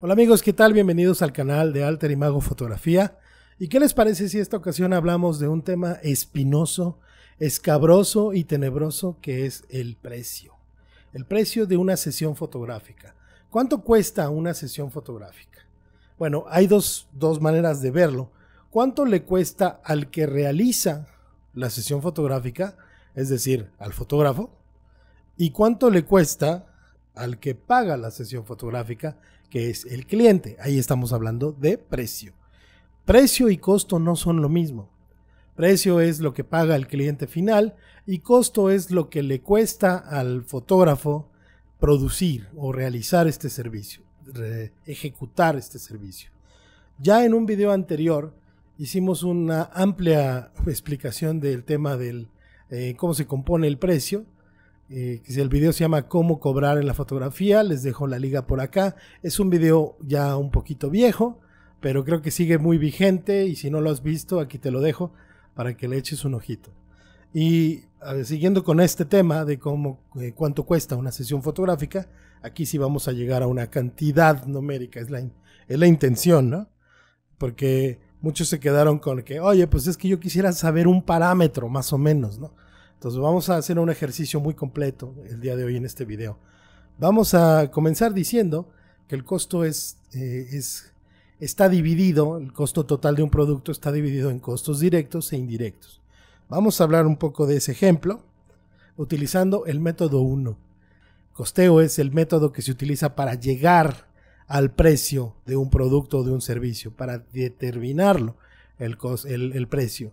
Hola amigos, ¿qué tal? Bienvenidos al canal de Alter y Mago Fotografía. ¿Y qué les parece si esta ocasión hablamos de un tema espinoso, escabroso y tenebroso que es el precio? El precio de una sesión fotográfica. ¿Cuánto cuesta una sesión fotográfica? Bueno, hay dos, dos maneras de verlo. ¿Cuánto le cuesta al que realiza la sesión fotográfica, es decir, al fotógrafo? ¿Y cuánto le cuesta al que paga la sesión fotográfica, que es el cliente. Ahí estamos hablando de precio. Precio y costo no son lo mismo. Precio es lo que paga el cliente final y costo es lo que le cuesta al fotógrafo producir o realizar este servicio, ejecutar este servicio. Ya en un video anterior hicimos una amplia explicación del tema del eh, cómo se compone el precio eh, el video se llama Cómo cobrar en la fotografía. Les dejo la liga por acá. Es un video ya un poquito viejo, pero creo que sigue muy vigente. Y si no lo has visto, aquí te lo dejo para que le eches un ojito. Y siguiendo con este tema de cómo, eh, cuánto cuesta una sesión fotográfica, aquí sí vamos a llegar a una cantidad numérica. Es la, es la intención, ¿no? Porque muchos se quedaron con que, oye, pues es que yo quisiera saber un parámetro más o menos, ¿no? Entonces vamos a hacer un ejercicio muy completo el día de hoy en este video. Vamos a comenzar diciendo que el costo es, eh, es, está dividido, el costo total de un producto está dividido en costos directos e indirectos. Vamos a hablar un poco de ese ejemplo utilizando el método 1. Costeo es el método que se utiliza para llegar al precio de un producto o de un servicio, para determinarlo, el precio,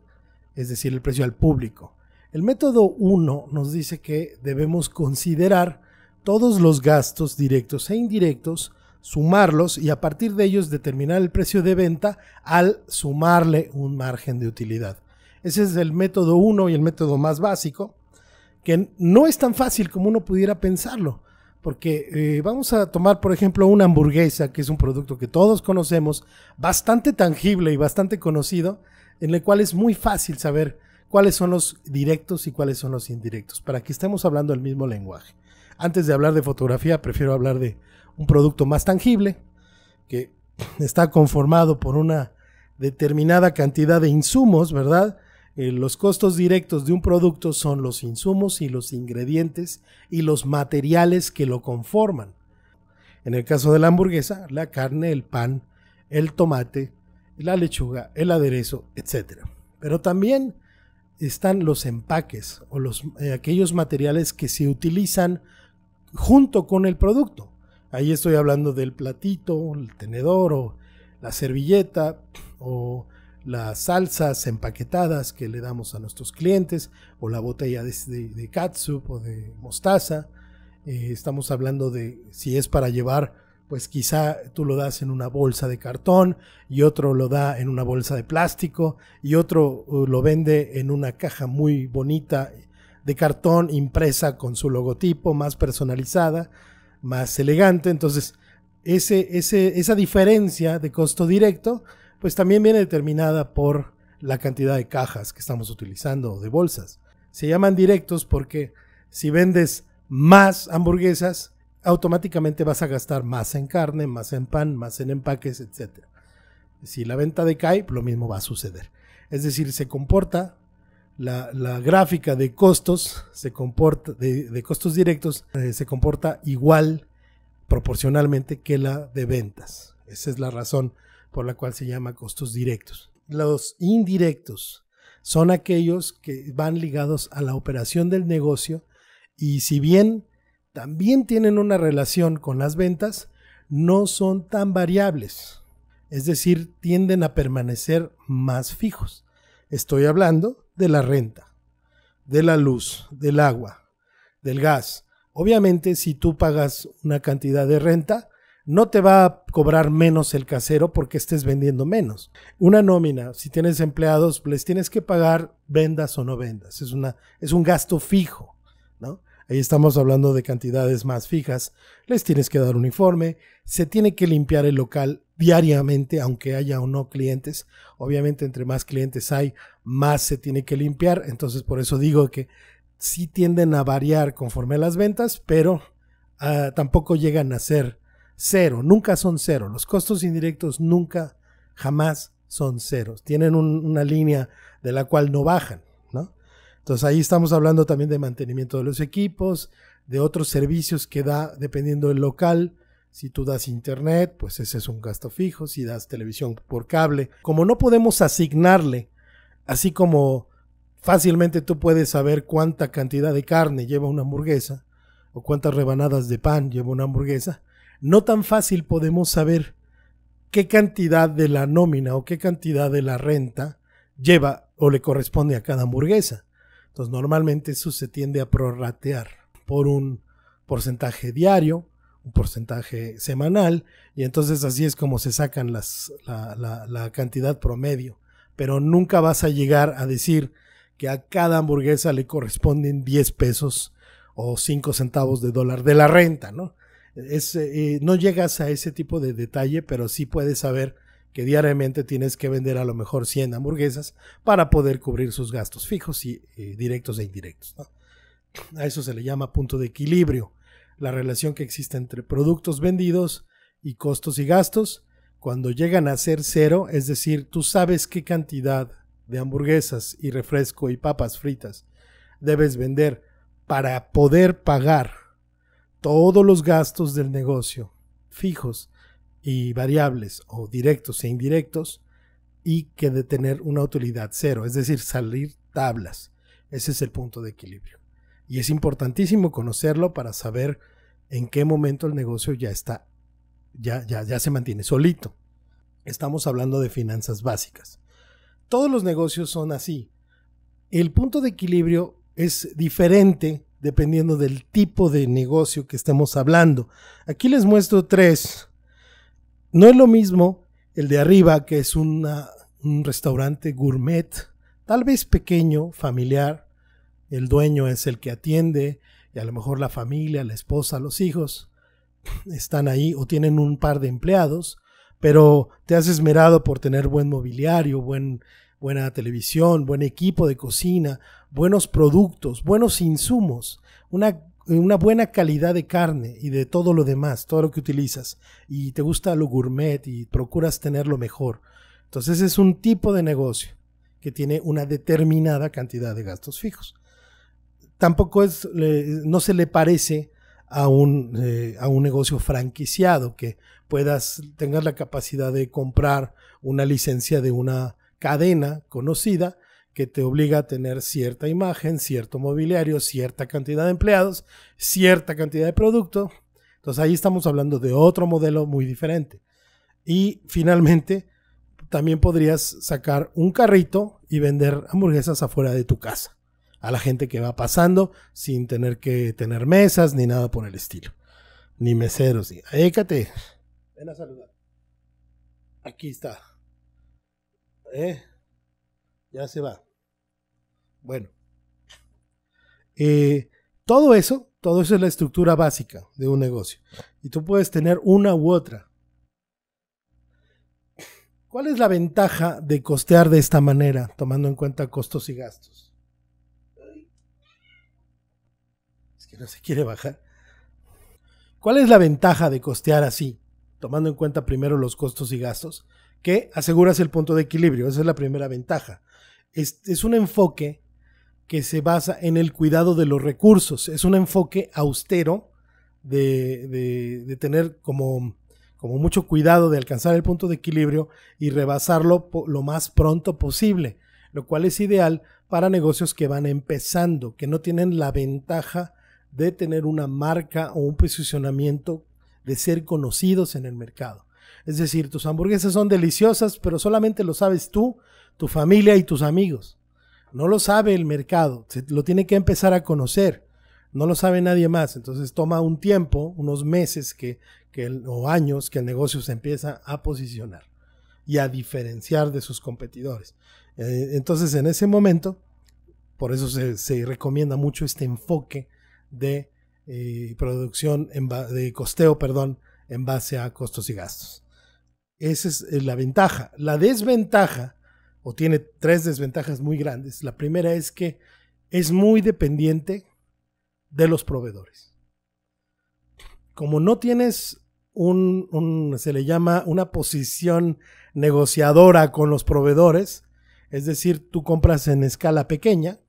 es decir, el precio al público. El método 1 nos dice que debemos considerar todos los gastos directos e indirectos, sumarlos y a partir de ellos determinar el precio de venta al sumarle un margen de utilidad. Ese es el método 1 y el método más básico, que no es tan fácil como uno pudiera pensarlo, porque eh, vamos a tomar por ejemplo una hamburguesa, que es un producto que todos conocemos, bastante tangible y bastante conocido, en el cual es muy fácil saber cuáles son los directos y cuáles son los indirectos, para que estemos hablando el mismo lenguaje. Antes de hablar de fotografía, prefiero hablar de un producto más tangible, que está conformado por una determinada cantidad de insumos, ¿verdad? Eh, los costos directos de un producto son los insumos y los ingredientes y los materiales que lo conforman. En el caso de la hamburguesa, la carne, el pan, el tomate, la lechuga, el aderezo, etc. Pero también están los empaques o los, eh, aquellos materiales que se utilizan junto con el producto. Ahí estoy hablando del platito, el tenedor o la servilleta o las salsas empaquetadas que le damos a nuestros clientes o la botella de, de, o de mostaza. Eh, estamos hablando de si es para llevar pues quizá tú lo das en una bolsa de cartón y otro lo da en una bolsa de plástico y otro uh, lo vende en una caja muy bonita de cartón impresa con su logotipo, más personalizada, más elegante. Entonces, ese, ese, esa diferencia de costo directo, pues también viene determinada por la cantidad de cajas que estamos utilizando o de bolsas. Se llaman directos porque si vendes más hamburguesas, automáticamente vas a gastar más en carne, más en pan, más en empaques, etc. Si la venta decae, lo mismo va a suceder. Es decir, se comporta la, gráfica de costos, se comporta, de, costos directos, eh, se comporta igual proporcionalmente que la de ventas. Esa es la razón por la cual se llama costos directos. Los indirectos son aquellos que van ligados a la operación del negocio y si bien también tienen una relación con las ventas, no son tan variables. Es decir, tienden a permanecer más fijos. Estoy hablando de la renta, de la luz, del agua, del gas. Obviamente, si tú pagas una cantidad de renta, no te va a cobrar menos el casero porque estés vendiendo menos. Una nómina, si tienes empleados, les tienes que pagar vendas o no vendas. Es, una, es un gasto fijo. Ahí estamos hablando de cantidades más fijas. Les tienes que dar un informe. Se tiene que limpiar el local diariamente, aunque haya o no clientes. Obviamente, entre más clientes hay, más se tiene que limpiar. Entonces, por eso digo que sí tienden a variar conforme a las ventas, pero ah, tampoco llegan a ser cero. Nunca son cero. Los costos indirectos nunca, jamás son ceros. Tienen una línea de la cual no bajan. Entonces ahí estamos hablando también de mantenimiento de los equipos, de otros servicios que da dependiendo del local. Si tú das internet, pues ese es un gasto fijo. Si das televisión por cable, como no podemos asignarle, así como fácilmente tú puedes saber cuánta cantidad de carne lleva una hamburguesa o cuántas rebanadas de pan lleva una hamburguesa, no tan fácil podemos saber qué cantidad de la nómina o qué cantidad de la renta lleva o le corresponde a cada hamburguesa. Entonces normalmente eso se tiende a prorratear por un porcentaje diario, un porcentaje semanal, y entonces así es como se sacan las, la, la, cantidad promedio. Pero nunca vas a llegar a decir que a cada hamburguesa le corresponden 10 pesos o 5 centavos de dólar de la renta, ¿no? Eh, no llegas a ese tipo de detalle, pero sí puedes saber que diariamente tienes que vender a lo mejor 100 hamburguesas para poder cubrir sus gastos fijos y eh, directos e indirectos. A eso se le llama punto de equilibrio, la relación que existe entre productos vendidos y costos y gastos cuando llegan a ser cero, es decir, tú sabes qué cantidad de hamburguesas y refresco y papas fritas debes vender para poder pagar todos los gastos del negocio fijos y variables o directos e indirectos y que de tener una utilidad cero, es decir, salir tablas. Ese es el punto de equilibrio. Y es importantísimo conocerlo para saber en qué momento el negocio ya está, ya, ya, ya se mantiene solito. Estamos hablando de finanzas básicas. Todos los negocios son así. El punto de equilibrio es diferente dependiendo del tipo de negocio que estemos hablando. Aquí les muestro tres no es lo mismo el de arriba, que es un restaurante gourmet, tal vez pequeño, familiar. El dueño es el que atiende y a lo mejor la familia, la esposa, los hijos están ahí o tienen un par de empleados, pero te has esmerado por tener buen mobiliario, buena televisión, buen equipo de cocina, buenos productos, buenos insumos, una eh, una buena calidad de carne y de todo lo demás, todo lo que utilizas, y te gusta lo gourmet y procuras tenerlo mejor. Entonces es un tipo de negocio que tiene una determinada cantidad de gastos fijos. Tampoco es, no se le parece eh, a un, negocio franquiciado que puedas, tengas la capacidad de comprar una licencia de una cadena conocida que te obliga a tener cierta imagen, cierto mobiliario, cierta cantidad de empleados, cierta cantidad de producto. Entonces ahí estamos hablando de otro modelo muy diferente. Y finalmente, también podrías sacar un carrito y vender hamburguesas afuera de tu casa a la gente que va pasando sin tener que tener mesas ni nada por el estilo. Ni meseros, Ahí ¡Écate! Ven a saludar. Aquí está. ¿Eh? Ya se va. Bueno, eh, todo eso, todo eso es la estructura básica de un negocio. Y tú puedes tener una u otra. ¿Cuál es la ventaja de costear de esta manera, tomando en cuenta costos y gastos? Es que no se quiere bajar. ¿Cuál es la ventaja de costear así, tomando en cuenta primero los costos y gastos? Que aseguras el punto de equilibrio, esa es la primera ventaja. es un enfoque que se basa en el cuidado de los recursos. Es un enfoque austero de, tener como, como, mucho cuidado de alcanzar el punto de equilibrio y rebasarlo lo más pronto posible, lo cual es ideal para negocios que van empezando, que no tienen la ventaja de tener una marca o un posicionamiento de ser conocidos en el mercado. Es decir, tus hamburguesas son deliciosas, pero solamente lo sabes tú, tu familia y tus amigos. No lo sabe el mercado, lo tiene que empezar a conocer, no lo sabe nadie más. Entonces toma un tiempo, unos meses que, que o años que el negocio se empieza a posicionar y a diferenciar de sus competidores. Eh, entonces en ese momento, por eso se, recomienda mucho este enfoque de eh, producción, de costeo, perdón, en base a costos y gastos. Esa es eh, la ventaja. La desventaja o tiene tres desventajas muy grandes. La primera es que es muy dependiente de los proveedores. Como no tienes un, se le llama una posición negociadora con los proveedores, es decir, tú compras en escala pequeña,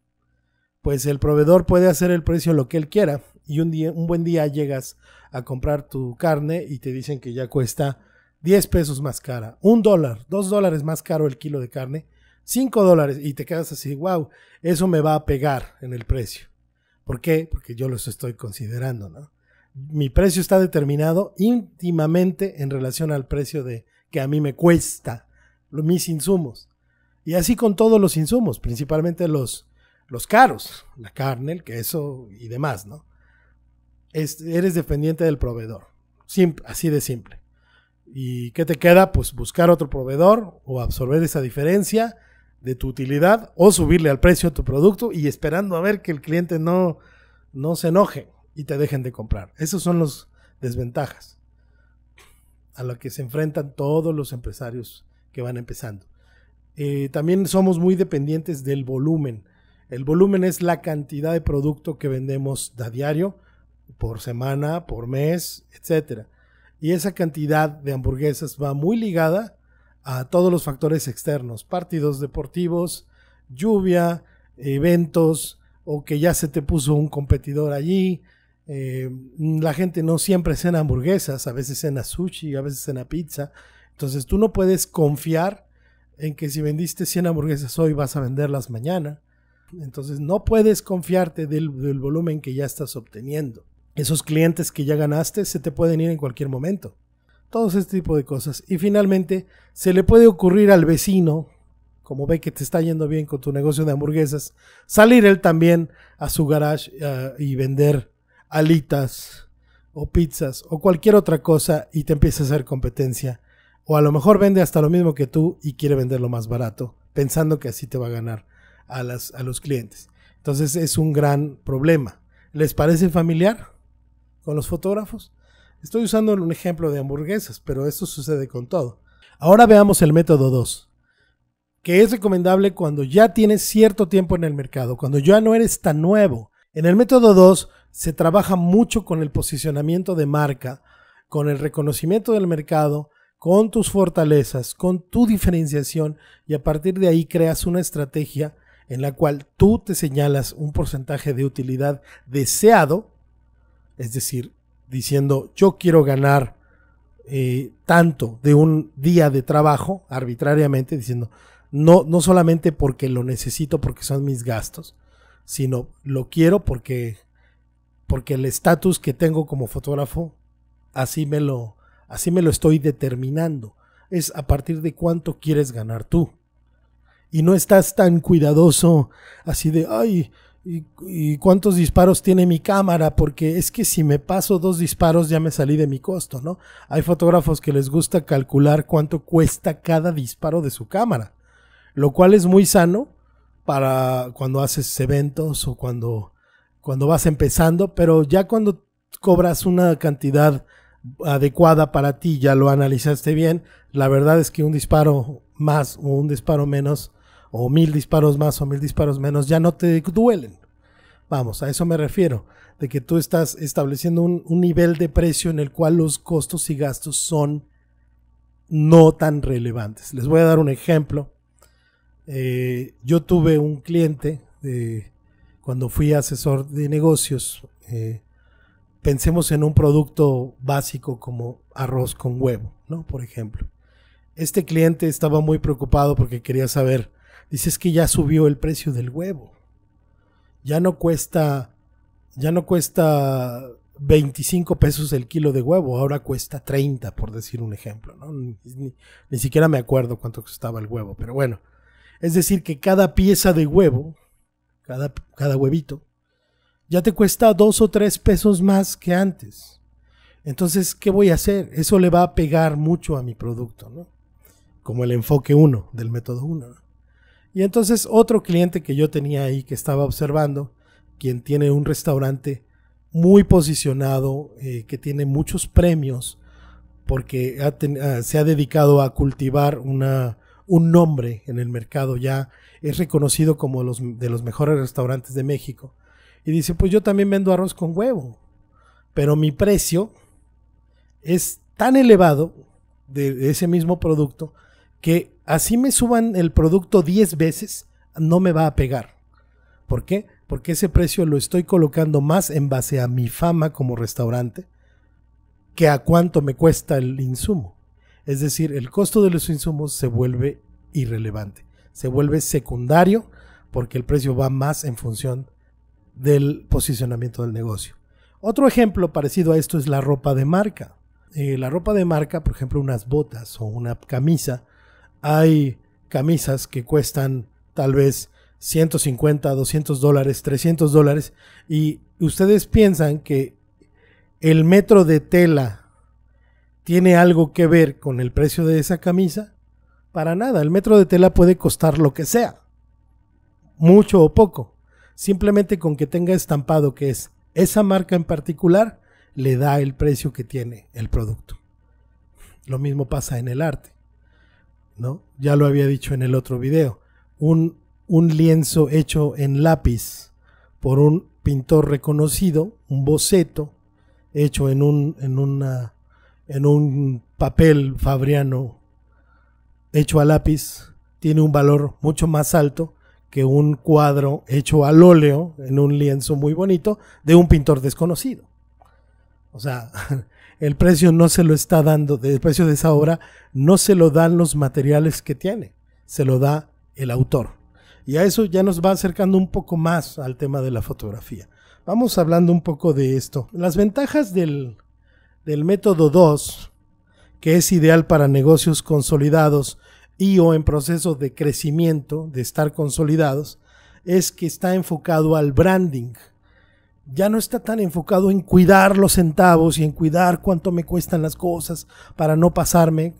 pues el proveedor puede hacer el precio lo que él quiera y un, día, un buen día llegas a comprar tu carne y te dicen que ya cuesta 10 pesos más cara, un dólar, 2 dólares más caro el kilo de carne, 5 dólares y te quedas así, wow, eso me va a pegar en el precio. ¿Por qué? Porque yo los estoy considerando, ¿no? Mi precio está determinado íntimamente en relación al precio de que a mí me cuesta mis insumos. Y así con todos los insumos, principalmente los, los caros, la carne, el queso y demás, ¿no? eres dependiente del proveedor. así de simple. ¿Y qué te queda? Pues buscar otro proveedor o absorber esa diferencia de tu utilidad o subirle al precio a tu producto y esperando a ver que el cliente no, se enoje y te dejen de comprar. Esas son las desventajas a las que se enfrentan todos los empresarios que van empezando. Eh, también somos muy dependientes del volumen. El volumen es la cantidad de producto que vendemos a diario, por semana, por mes, etcétera y esa cantidad de hamburguesas va muy ligada a todos los factores externos, partidos deportivos, lluvia, eventos, o que ya se te puso un competidor allí. Eh, la gente no siempre cena hamburguesas, a veces cena sushi, a veces cena pizza. Entonces tú no puedes confiar en que si vendiste 100 hamburguesas hoy vas a venderlas mañana. Entonces no puedes confiarte del volumen que ya estás obteniendo. Esos clientes que ya ganaste se te pueden ir en cualquier momento. todos este tipo de cosas. Y finalmente, se le puede ocurrir al vecino, como ve que te está yendo bien con tu negocio de hamburguesas, salir él también a su garage eh, y vender alitas o pizzas o cualquier otra cosa y te empieza a hacer competencia. O a lo mejor vende hasta lo mismo que tú y quiere venderlo más barato, pensando que así te va a ganar a, las, a los clientes. Entonces es un gran problema. ¿Les parece familiar? con los fotógrafos. Estoy usando un ejemplo de hamburguesas, pero esto sucede con todo. Ahora veamos el método 2, que es recomendable cuando ya tienes cierto tiempo en el mercado, cuando ya no eres tan nuevo. En el método 2 se trabaja mucho con el posicionamiento de marca, con el reconocimiento del mercado, con tus fortalezas, con tu diferenciación y a partir de ahí creas una estrategia en la cual tú te señalas un porcentaje de utilidad deseado es decir, diciendo yo quiero ganar eh, tanto de un día de trabajo arbitrariamente, diciendo no, no solamente porque lo necesito, porque son mis gastos, sino lo quiero porque, porque el estatus que tengo como fotógrafo, así me, lo, así me lo estoy determinando. Es a partir de cuánto quieres ganar tú. Y no estás tan cuidadoso así de, ay, y, cuántos disparos tiene mi cámara, porque es que si me paso dos disparos ya me salí de mi costo, ¿no? Hay fotógrafos que les gusta calcular cuánto cuesta cada disparo de su cámara, lo cual es muy sano para cuando haces eventos o cuando, cuando vas empezando, pero ya cuando cobras una cantidad adecuada para ti, ya lo analizaste bien, la verdad es que un disparo más o un disparo menos o mil disparos más o mil disparos menos ya no te duelen. Vamos, a eso me refiero, de que tú estás estableciendo un, nivel de precio en el cual los costos y gastos son no tan relevantes. Les voy a dar un ejemplo. Eh, yo tuve un cliente eh, cuando fui asesor de negocios. Eh, pensemos en un producto básico como arroz con huevo, ¿no? Por ejemplo. Este cliente estaba muy preocupado porque quería saber Dice que ya subió el precio del huevo. Ya no cuesta, ya no cuesta 25 pesos el kilo de huevo, ahora cuesta 30, por decir un ejemplo. Ni, siquiera me acuerdo cuánto costaba el huevo, pero bueno. Es decir, que cada pieza de huevo, cada, huevito, ya te cuesta 2 o 3 pesos más que antes. Entonces, ¿qué voy a hacer? Eso le va a pegar mucho a mi producto, ¿no? Como el enfoque 1 del método 1. ¿no? Y entonces otro cliente que yo tenía ahí que estaba observando, quien tiene un restaurante muy posicionado, eh, que tiene muchos premios, porque ah, se ha dedicado a cultivar una, un nombre en el mercado, ya es reconocido como de los mejores restaurantes de México. Y dice, pues yo también vendo arroz con huevo, pero mi precio es tan elevado de ese mismo producto que Así me suban el producto 10 veces, no me va a pegar. ¿Por qué? Porque ese precio lo estoy colocando más en base a mi fama como restaurante que a cuánto me cuesta el insumo. Es decir, el costo de los insumos se vuelve irrelevante, se vuelve secundario porque el precio va más en función del posicionamiento del negocio. Otro ejemplo parecido a esto es la ropa de marca. Eh, la ropa de marca, por ejemplo, unas botas o una camisa, hay camisas que cuestan tal vez 150, 200 dólares, 300 dólares y ustedes piensan que el metro de tela tiene algo que ver con el precio de esa camisa. Para nada, el metro de tela puede costar lo que sea, mucho o poco. Simplemente con que tenga estampado que es esa marca en particular, le da el precio que tiene el producto. Lo mismo pasa en el arte. ¿no? Ya lo había dicho en el otro video. Un, lienzo hecho en lápiz por un pintor reconocido, un boceto hecho en un, en un papel fabriano hecho a lápiz, tiene un valor mucho más alto que un cuadro hecho al óleo en un lienzo muy bonito de un pintor desconocido. O sea, el precio no se lo está dando, el precio de esa obra no se lo dan los materiales que tiene, se lo da el autor. Y a eso ya nos va acercando un poco más al tema de la fotografía. Vamos hablando un poco de esto. Las ventajas del, del método 2, que es ideal para negocios consolidados y o en proceso de crecimiento, de estar consolidados, es que está enfocado al branding ya no está tan enfocado en cuidar los centavos y en cuidar cuánto me cuestan las cosas para no pasarme,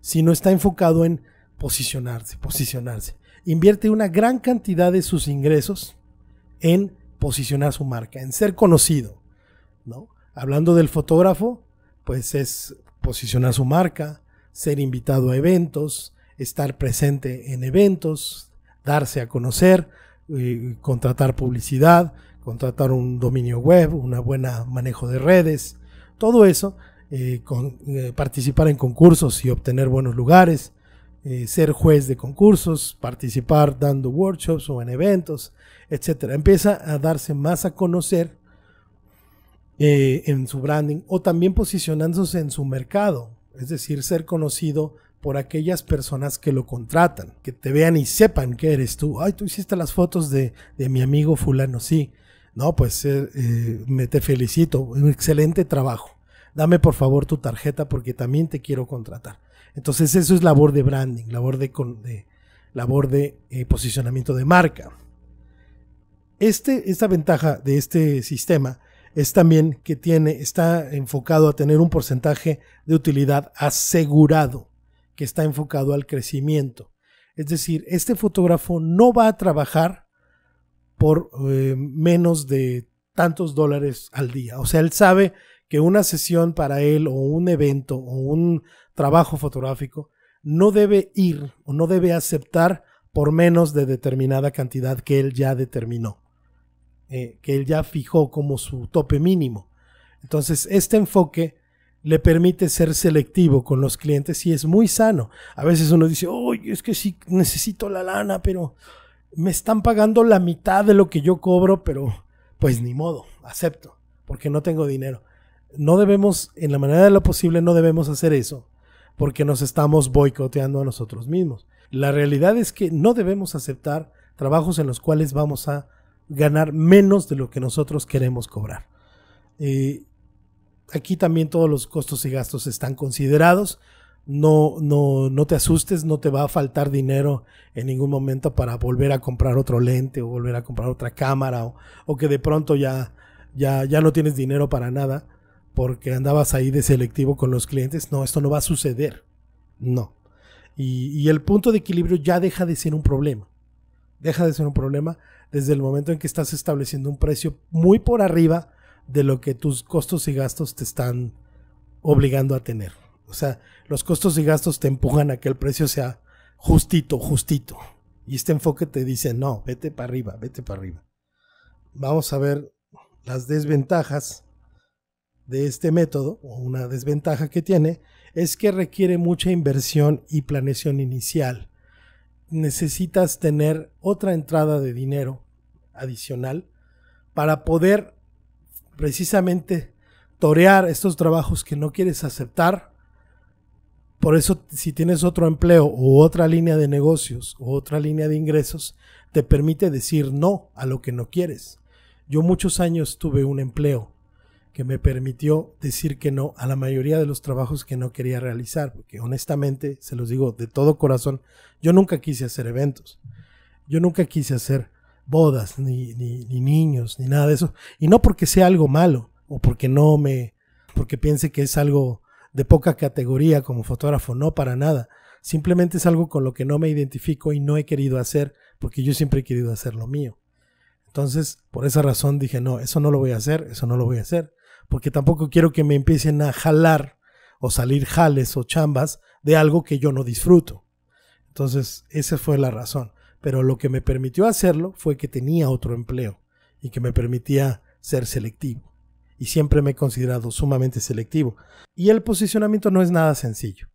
sino está enfocado en posicionarse, posicionarse. Invierte una gran cantidad de sus ingresos en posicionar su marca, en ser conocido. ¿no? Hablando del fotógrafo, pues es posicionar su marca, ser invitado a eventos, estar presente en eventos, darse a conocer, eh, contratar publicidad, contratar un dominio web, un buen manejo de redes, todo eso, eh, eh, participar en concursos y obtener buenos lugares, eh, ser juez de concursos, participar dando workshops o en eventos, etc. Empieza a darse más a conocer en su branding o también posicionándose en su mercado, es decir, ser conocido por aquellas personas que lo contratan, que te vean y sepan que eres tú. Ay, tú hiciste las fotos de mi amigo fulano, sí. No, pues eh, eh, me te felicito, un excelente trabajo. Dame por favor tu tarjeta porque también te quiero contratar. Entonces eso es labor de branding, labor de, labor de eh, posicionamiento de marca. Este, esta ventaja de este sistema es también que tiene, está enfocado a tener un porcentaje de utilidad asegurado, que está enfocado al crecimiento. Es decir, este fotógrafo no va a trabajar por eh, menos de tantos dólares al día. O sea, él sabe que una sesión para él o un evento o un trabajo fotográfico no debe ir o no debe aceptar por menos de determinada cantidad que él ya determinó, eh, que él ya fijó como su tope mínimo. Entonces, este enfoque le permite ser selectivo con los clientes y es muy sano. A veces uno dice, oye, es que sí necesito la lana, pero me están pagando la mitad de lo que yo cobro, pero pues ni modo, acepto, porque no tengo dinero. No debemos, en la manera de lo posible, no debemos hacer eso, porque nos estamos boicoteando a nosotros mismos. La realidad es que no debemos aceptar trabajos en los cuales vamos a ganar menos de lo que nosotros queremos cobrar. Eh, aquí también todos los costos y gastos están considerados no, no, no te asustes, no te va a faltar dinero en ningún momento para volver a comprar otro lente o volver a comprar otra cámara o, que de pronto ya, ya, ya no tienes dinero para nada porque andabas ahí de selectivo con los clientes. No, esto no va a suceder. No. y el punto de equilibrio ya deja de ser un problema. Deja de ser un problema desde el momento en que estás estableciendo un precio muy por arriba de lo que tus costos y gastos te están obligando a tener. O sea, los costos y gastos te empujan a que el precio sea justito, justito. Y este enfoque te dice, no, vete para arriba, vete para arriba. Vamos a ver las desventajas de este método, o una desventaja que tiene, es que requiere mucha inversión y planeación inicial. Necesitas tener otra entrada de dinero adicional para poder precisamente torear estos trabajos que no quieres aceptar por eso, si tienes otro empleo o otra línea de negocios o otra línea de ingresos, te permite decir no a lo que no quieres. Yo muchos años tuve un empleo que me permitió decir que no a la mayoría de los trabajos que no quería realizar, porque honestamente, se los digo de todo corazón, yo nunca quise hacer eventos, yo nunca quise hacer bodas, ni, ni niños, ni nada de eso, y no porque sea algo malo, o porque no me, porque piense que es algo de poca categoría como fotógrafo, no para nada. Simplemente es algo con lo que no me identifico y no he querido hacer, porque yo siempre he querido hacer lo mío. Entonces, por esa razón dije, no, eso no lo voy a hacer, eso no lo voy a hacer, porque tampoco quiero que me empiecen a jalar o salir jales o chambas de algo que yo no disfruto. Entonces, esa fue la razón. Pero lo que me permitió hacerlo fue que tenía otro empleo y que me permitía ser selectivo y siempre me he considerado sumamente selectivo. Y el posicionamiento no es nada sencillo.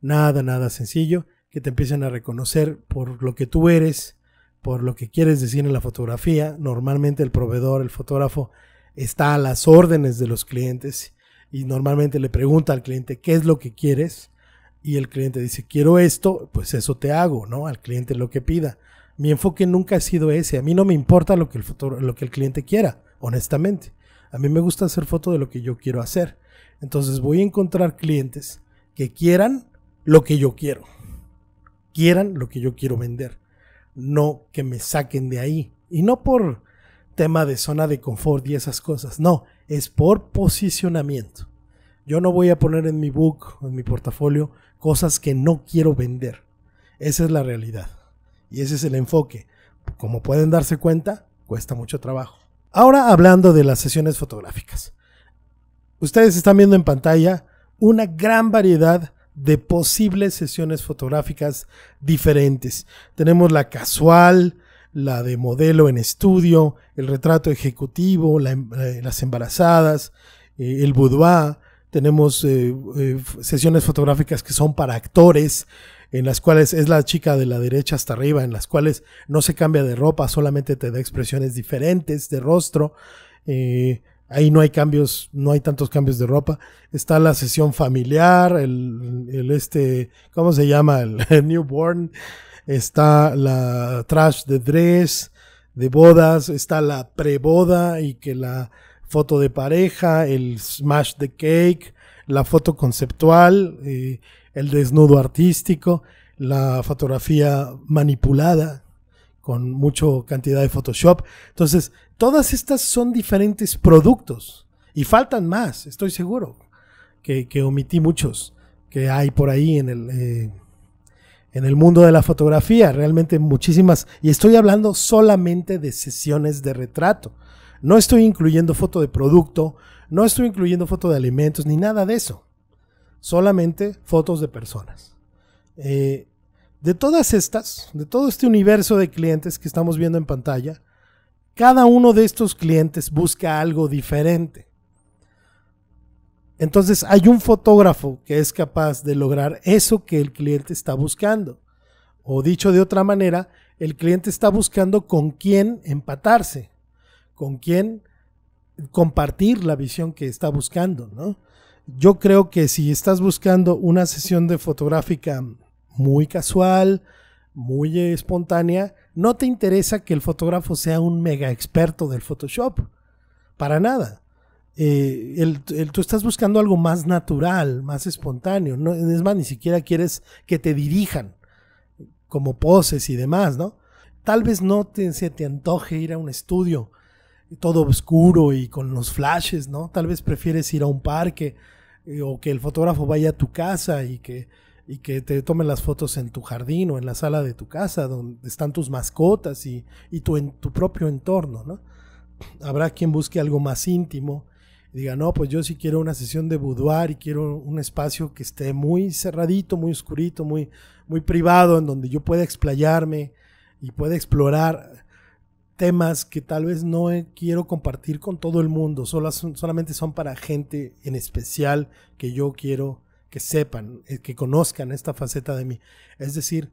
Nada, nada sencillo que te empiecen a reconocer por lo que tú eres, por lo que quieres decir en la fotografía. Normalmente el proveedor, el fotógrafo, está a las órdenes de los clientes y normalmente le pregunta al cliente qué es lo que quieres y el cliente dice quiero esto, pues eso te hago, ¿no? Al cliente lo que pida. Mi enfoque nunca ha sido ese. A mí no me importa lo que el, lo que el cliente quiera, honestamente. A mí me gusta hacer foto de lo que yo quiero hacer. Entonces voy a encontrar clientes que quieran lo que yo quiero. Quieran lo que yo quiero vender. No que me saquen de ahí. Y no por tema de zona de confort y esas cosas. No, es por posicionamiento. Yo no voy a poner en mi book, en mi portafolio, cosas que no quiero vender. Esa es la realidad. Y ese es el enfoque. Como pueden darse cuenta, cuesta mucho trabajo. Ahora hablando de las sesiones fotográficas. Ustedes están viendo en pantalla una gran variedad de posibles sesiones fotográficas diferentes. Tenemos la casual, la de modelo en estudio, el retrato ejecutivo, em, eh, las embarazadas, eh, el boudoir, tenemos eh, sesiones fotográficas que son para actores, en las cuales es la chica de la derecha hasta arriba, en las cuales no se cambia de ropa, solamente te da expresiones diferentes de rostro. Eh, ahí no hay cambios, no hay tantos cambios de ropa. Está la sesión familiar, el, este, ¿cómo se llama? El, newborn. Está la trash de dress, de bodas. Está la preboda y que la foto de pareja, el smash de cake, la foto conceptual. Eh, el desnudo artístico, la fotografía manipulada con mucha cantidad de Photoshop. Entonces, todas estas son diferentes productos y faltan más, estoy seguro, que, omití muchos que hay por ahí en el, eh, en el mundo de la fotografía, realmente muchísimas, y estoy hablando solamente de sesiones de retrato. No estoy incluyendo foto de producto, no estoy incluyendo foto de alimentos, ni nada de eso solamente fotos de personas. Eh, de todas estas, de todo este universo de clientes que estamos viendo en pantalla, cada uno de estos clientes busca algo diferente. Entonces hay un fotógrafo que es capaz de lograr eso que el cliente está buscando. O dicho de otra manera, el cliente está buscando con quién empatarse, con quién compartir la visión que está buscando, ¿no? Yo creo que si estás buscando una sesión de fotográfica muy casual, muy espontánea, no te interesa que el fotógrafo sea un mega experto del Photoshop. Para nada. Eh, tú estás buscando algo más natural, más espontáneo. es más, ni siquiera quieres que te dirijan como poses y demás, ¿no? Tal vez no se te antoje ir a un estudio todo oscuro y con los flashes, ¿no? Tal vez prefieres ir a un parque eh, o que el fotógrafo vaya a tu casa y que, y que te tome las fotos en tu jardín o en la sala de tu casa donde están tus mascotas y, tu, en, tu propio entorno, ¿no? Habrá quien busque algo más íntimo y diga, no, pues yo sí quiero una sesión de boudoir y quiero un espacio que esté muy cerradito, muy oscurito, muy, muy privado, en donde yo pueda explayarme y pueda explorar temas que tal vez no quiero compartir con todo el mundo, solamente son para gente en especial que yo quiero que sepan, eh, que conozcan esta faceta de mí. Es decir,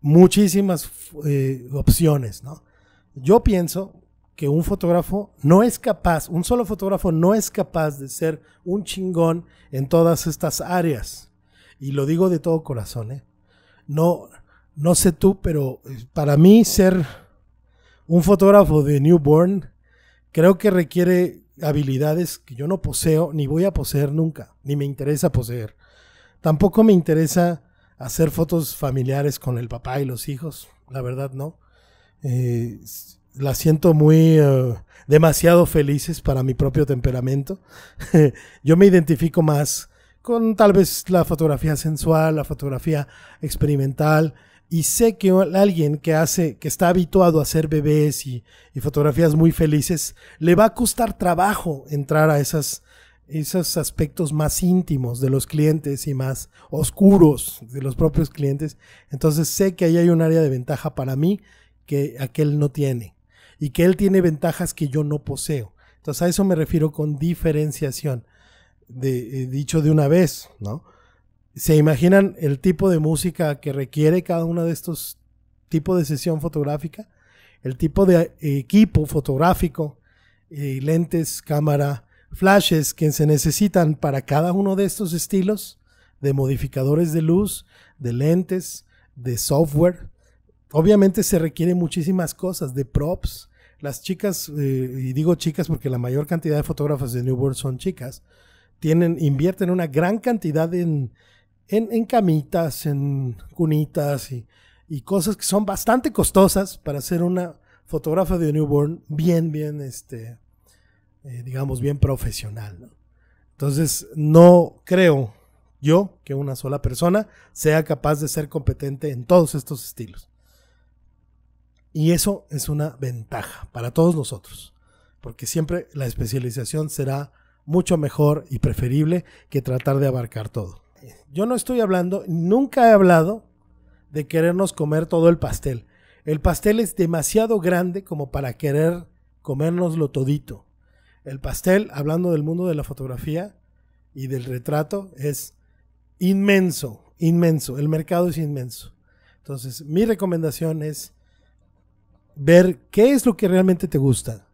muchísimas eh, opciones, ¿no? Yo pienso que un fotógrafo no es capaz, un solo fotógrafo no es capaz de ser un chingón en todas estas áreas. Y lo digo de todo corazón, ¿eh? No, no sé tú, pero para mí ser un fotógrafo de newborn creo que requiere habilidades que yo no poseo, ni voy a poseer nunca, ni me interesa poseer. Tampoco me interesa hacer fotos familiares con el papá y los hijos, la verdad no. Eh, las siento muy eh, demasiado felices para mi propio temperamento. yo me identifico más con tal vez la fotografía sensual, la fotografía experimental, y sé que alguien que hace, que está habituado a hacer bebés y, fotografías muy felices, le va a costar trabajo entrar a esas, esos aspectos más íntimos de los clientes y más oscuros de los propios clientes. Entonces sé que ahí hay un área de ventaja para mí que aquel no tiene y que él tiene ventajas que yo no poseo. Entonces a eso me refiero con diferenciación, de, eh, dicho de una vez, ¿no? ¿Se imaginan el tipo de música que requiere cada uno de estos tipos de sesión fotográfica? El tipo de eh, equipo fotográfico, eh, lentes, cámara, flashes que se necesitan para cada uno de estos estilos de modificadores de luz, de lentes, de software. Obviamente se requieren muchísimas cosas, de props. Las chicas, eh, y digo chicas porque la mayor cantidad de fotógrafas de New World son chicas, tienen, invierten una gran cantidad en, en, camitas, en cunitas y, cosas que son bastante costosas para hacer una fotógrafa de newborn bien, bien, este, eh, digamos, bien profesional. Entonces, no creo yo que una sola persona sea capaz de ser competente en todos estos estilos. Y eso es una ventaja para todos nosotros, porque siempre la especialización será mucho mejor y preferible que tratar de abarcar todo yo no estoy hablando, nunca he hablado de querernos comer todo el pastel. El pastel es demasiado grande como para querer comérnoslo todito. El pastel, hablando del mundo de la fotografía y del retrato, es inmenso, inmenso. El mercado es inmenso. Entonces, mi recomendación es ver qué es lo que realmente te gusta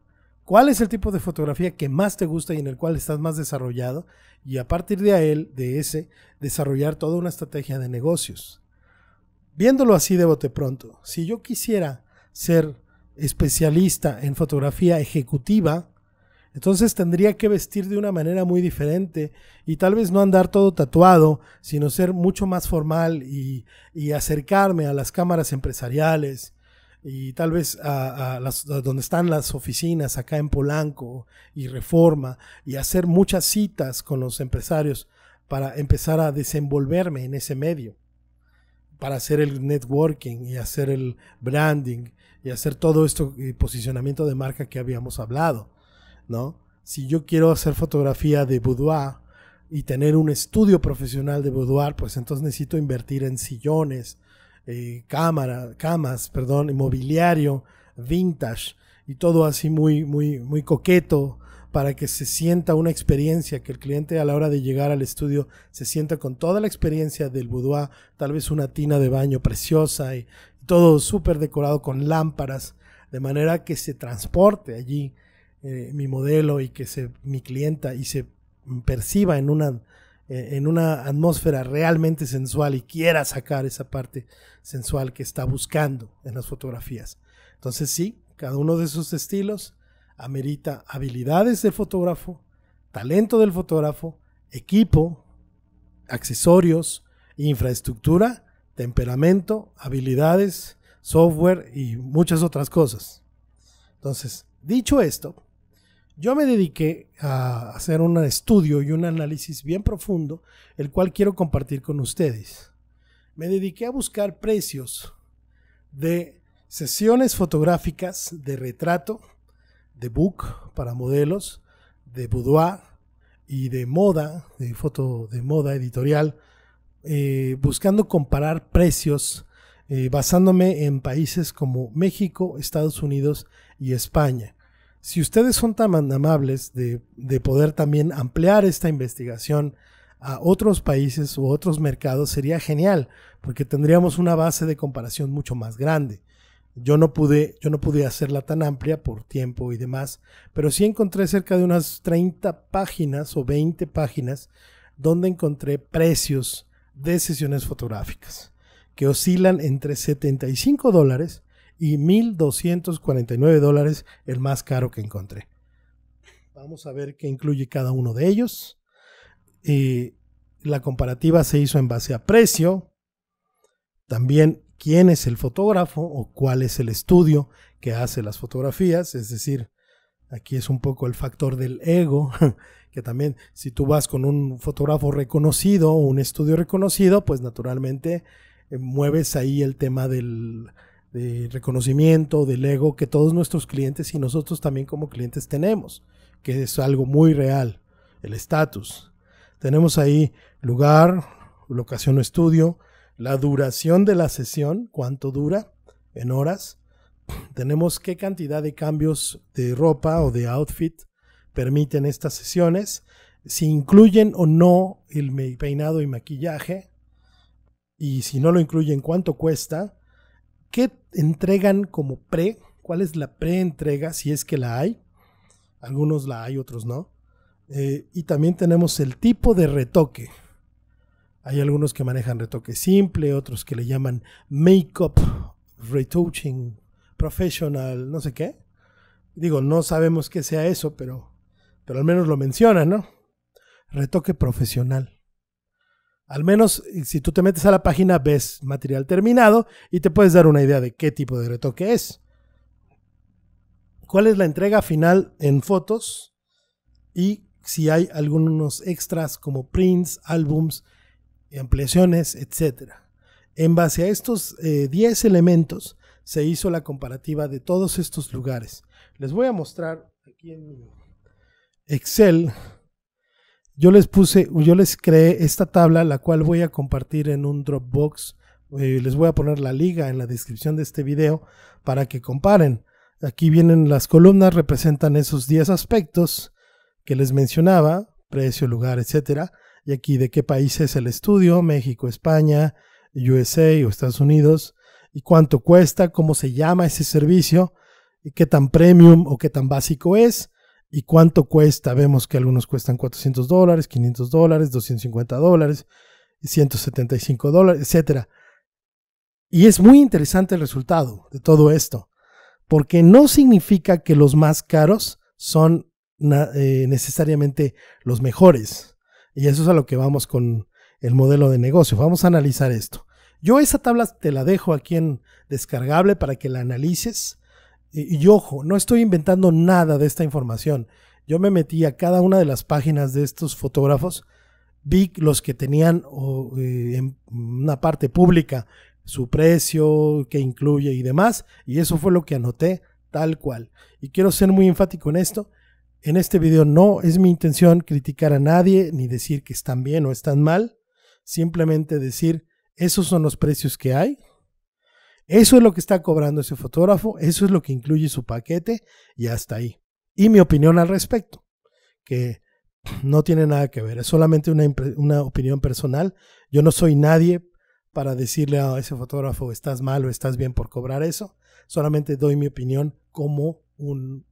cuál es el tipo de fotografía que más te gusta y en el cual estás más desarrollado y a partir de él, de ese, desarrollar toda una estrategia de negocios. Viéndolo así de bote pronto, si yo quisiera ser especialista en fotografía ejecutiva, entonces tendría que vestir de una manera muy diferente y tal vez no andar todo tatuado, sino ser mucho más formal y, y acercarme a las cámaras empresariales, y tal vez a, las, donde están las oficinas acá en Polanco y Reforma y hacer muchas citas con los empresarios para empezar a desenvolverme en ese medio, para hacer el networking y hacer el branding y hacer todo esto y eh, posicionamiento de marca que habíamos hablado, ¿no? Si yo quiero hacer fotografía de boudoir y tener un estudio profesional de boudoir, pues entonces necesito invertir en sillones, eh, cámara, camas, perdón, inmobiliario vintage y todo así muy, muy, muy coqueto para que se sienta una experiencia, que el cliente a la hora de llegar al estudio se sienta con toda la experiencia del boudoir, tal vez una tina de baño preciosa y, todo súper decorado con lámparas, de manera que se transporte allí eh, mi modelo y que se, mi clienta y se perciba en una eh, en una atmósfera realmente sensual y quiera sacar esa parte sensual que está buscando en las fotografías. Entonces sí, cada uno de esos estilos amerita habilidades del fotógrafo, talento del fotógrafo, equipo, accesorios, infraestructura, temperamento, habilidades, software y muchas otras cosas. Entonces, dicho esto, yo me dediqué a hacer un estudio y un análisis bien profundo, el cual quiero compartir con ustedes. Me dediqué a buscar precios de sesiones fotográficas de retrato, de book para modelos, de boudoir y de moda, de foto de moda editorial, eh, buscando comparar precios eh, basándome en países como México, Estados Unidos y España si ustedes son tan amables de, poder también ampliar esta investigación a otros países u otros mercados, sería genial, porque tendríamos una base de comparación mucho más grande. Yo no pude, yo no pude hacerla tan amplia por tiempo y demás, pero sí encontré cerca de unas 30 páginas o 20 páginas donde encontré precios de sesiones fotográficas que oscilan entre 75 dólares y 1.249 dólares el más caro que encontré. Vamos a ver qué incluye cada uno de ellos. Y la comparativa se hizo en base a precio, también quién es el fotógrafo o cuál es el estudio que hace las fotografías, es decir, aquí es un poco el factor del ego, que también si tú vas con un fotógrafo reconocido o un estudio reconocido, pues naturalmente eh, mueves ahí el tema del, de reconocimiento, del ego que todos nuestros clientes y nosotros también como clientes tenemos, que es algo muy real, el estatus. Tenemos ahí lugar, locación o estudio, la duración de la sesión, cuánto dura en horas. Tenemos qué cantidad de cambios de ropa o de outfit permiten estas sesiones, si incluyen o no el peinado y maquillaje, y si no lo incluyen, cuánto cuesta, ¿Qué entregan como pre? ¿Cuál es la pre-entrega? Si es que la hay. Algunos la hay, otros no. Eh, y también tenemos el tipo de retoque. Hay algunos que manejan retoque simple, otros que le llaman make-up, retouching, professional, no sé qué. Digo, no sabemos qué sea eso, pero, pero al menos lo mencionan, ¿no? Retoque profesional. Al menos si tú te metes a la página ves material terminado y te puedes dar una idea de qué tipo de retoque es. ¿Cuál es la entrega final en fotos? Y si hay algunos extras como prints, álbums, ampliaciones, etc. En base a estos 10 eh, elementos se hizo la comparativa de todos estos lugares. Les voy a mostrar aquí en Excel yo les puse, yo les creé esta tabla, la cual voy a compartir en un Dropbox. Eh, les voy a poner la liga en la descripción de este video para que comparen. Aquí vienen las columnas, representan esos 10 aspectos que les mencionaba, precio, lugar, etcétera. Y aquí de qué país es el estudio, México, España, USA o Estados Unidos, y cuánto cuesta, cómo se llama ese servicio, y qué tan premium o qué tan básico es, y cuánto cuesta. Vemos que algunos cuestan 400 dólares, 500 dólares, 250 dólares, 175 dólares, etc. Y es muy interesante el resultado de todo esto, porque no significa que los más caros son eh, necesariamente los mejores. Y eso es a lo que vamos con el modelo de negocio. Vamos a analizar esto. Yo esa tabla te la dejo aquí en descargable para que la analices y, ojo, no estoy inventando nada de esta información. Yo me metí a cada una de las páginas de estos fotógrafos, vi los que tenían eh, en una parte pública su precio, qué incluye y demás, y eso fue lo que anoté tal cual. Y quiero ser muy enfático en esto. En este video no es mi intención criticar a nadie ni decir que están bien o están mal, simplemente decir esos son los precios que hay, eso es lo que está cobrando ese fotógrafo, eso es lo que incluye su paquete y hasta ahí. Y mi opinión al respecto, que no tiene nada que ver, es solamente una, una opinión personal. Yo no soy nadie para decirle a ese fotógrafo estás mal o estás bien por cobrar eso, solamente doy mi opinión como un,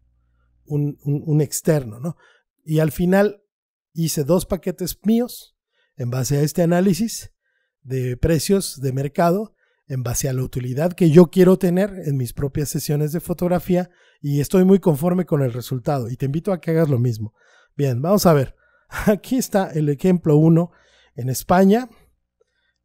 un, externo, Y al final hice dos paquetes míos en base a este análisis de precios de mercado en base a la utilidad que yo quiero tener en mis propias sesiones de fotografía y estoy muy conforme con el resultado y te invito a que hagas lo mismo. Bien, vamos a ver. Aquí está el ejemplo 1 en España.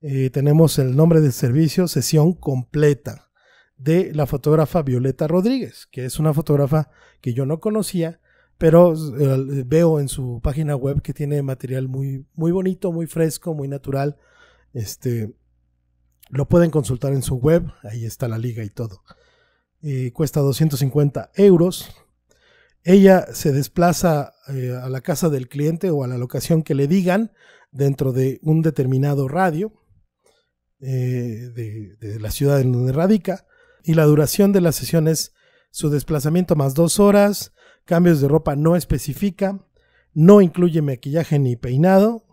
Eh, tenemos el nombre del servicio, sesión completa de la fotógrafa Violeta Rodríguez, que es una fotógrafa que yo no conocía, pero eh, veo en su página web que tiene material muy, muy bonito, muy fresco, muy natural. Este, lo pueden consultar en su web, ahí está la liga y todo. cuesta 250 euros. Ella se desplaza eh, a la casa del cliente o a la locación que le digan dentro de un determinado radio eh, de, de, la ciudad en donde radica. Y la duración de la sesión es su desplazamiento más dos horas, cambios de ropa no especifica, no incluye maquillaje ni peinado,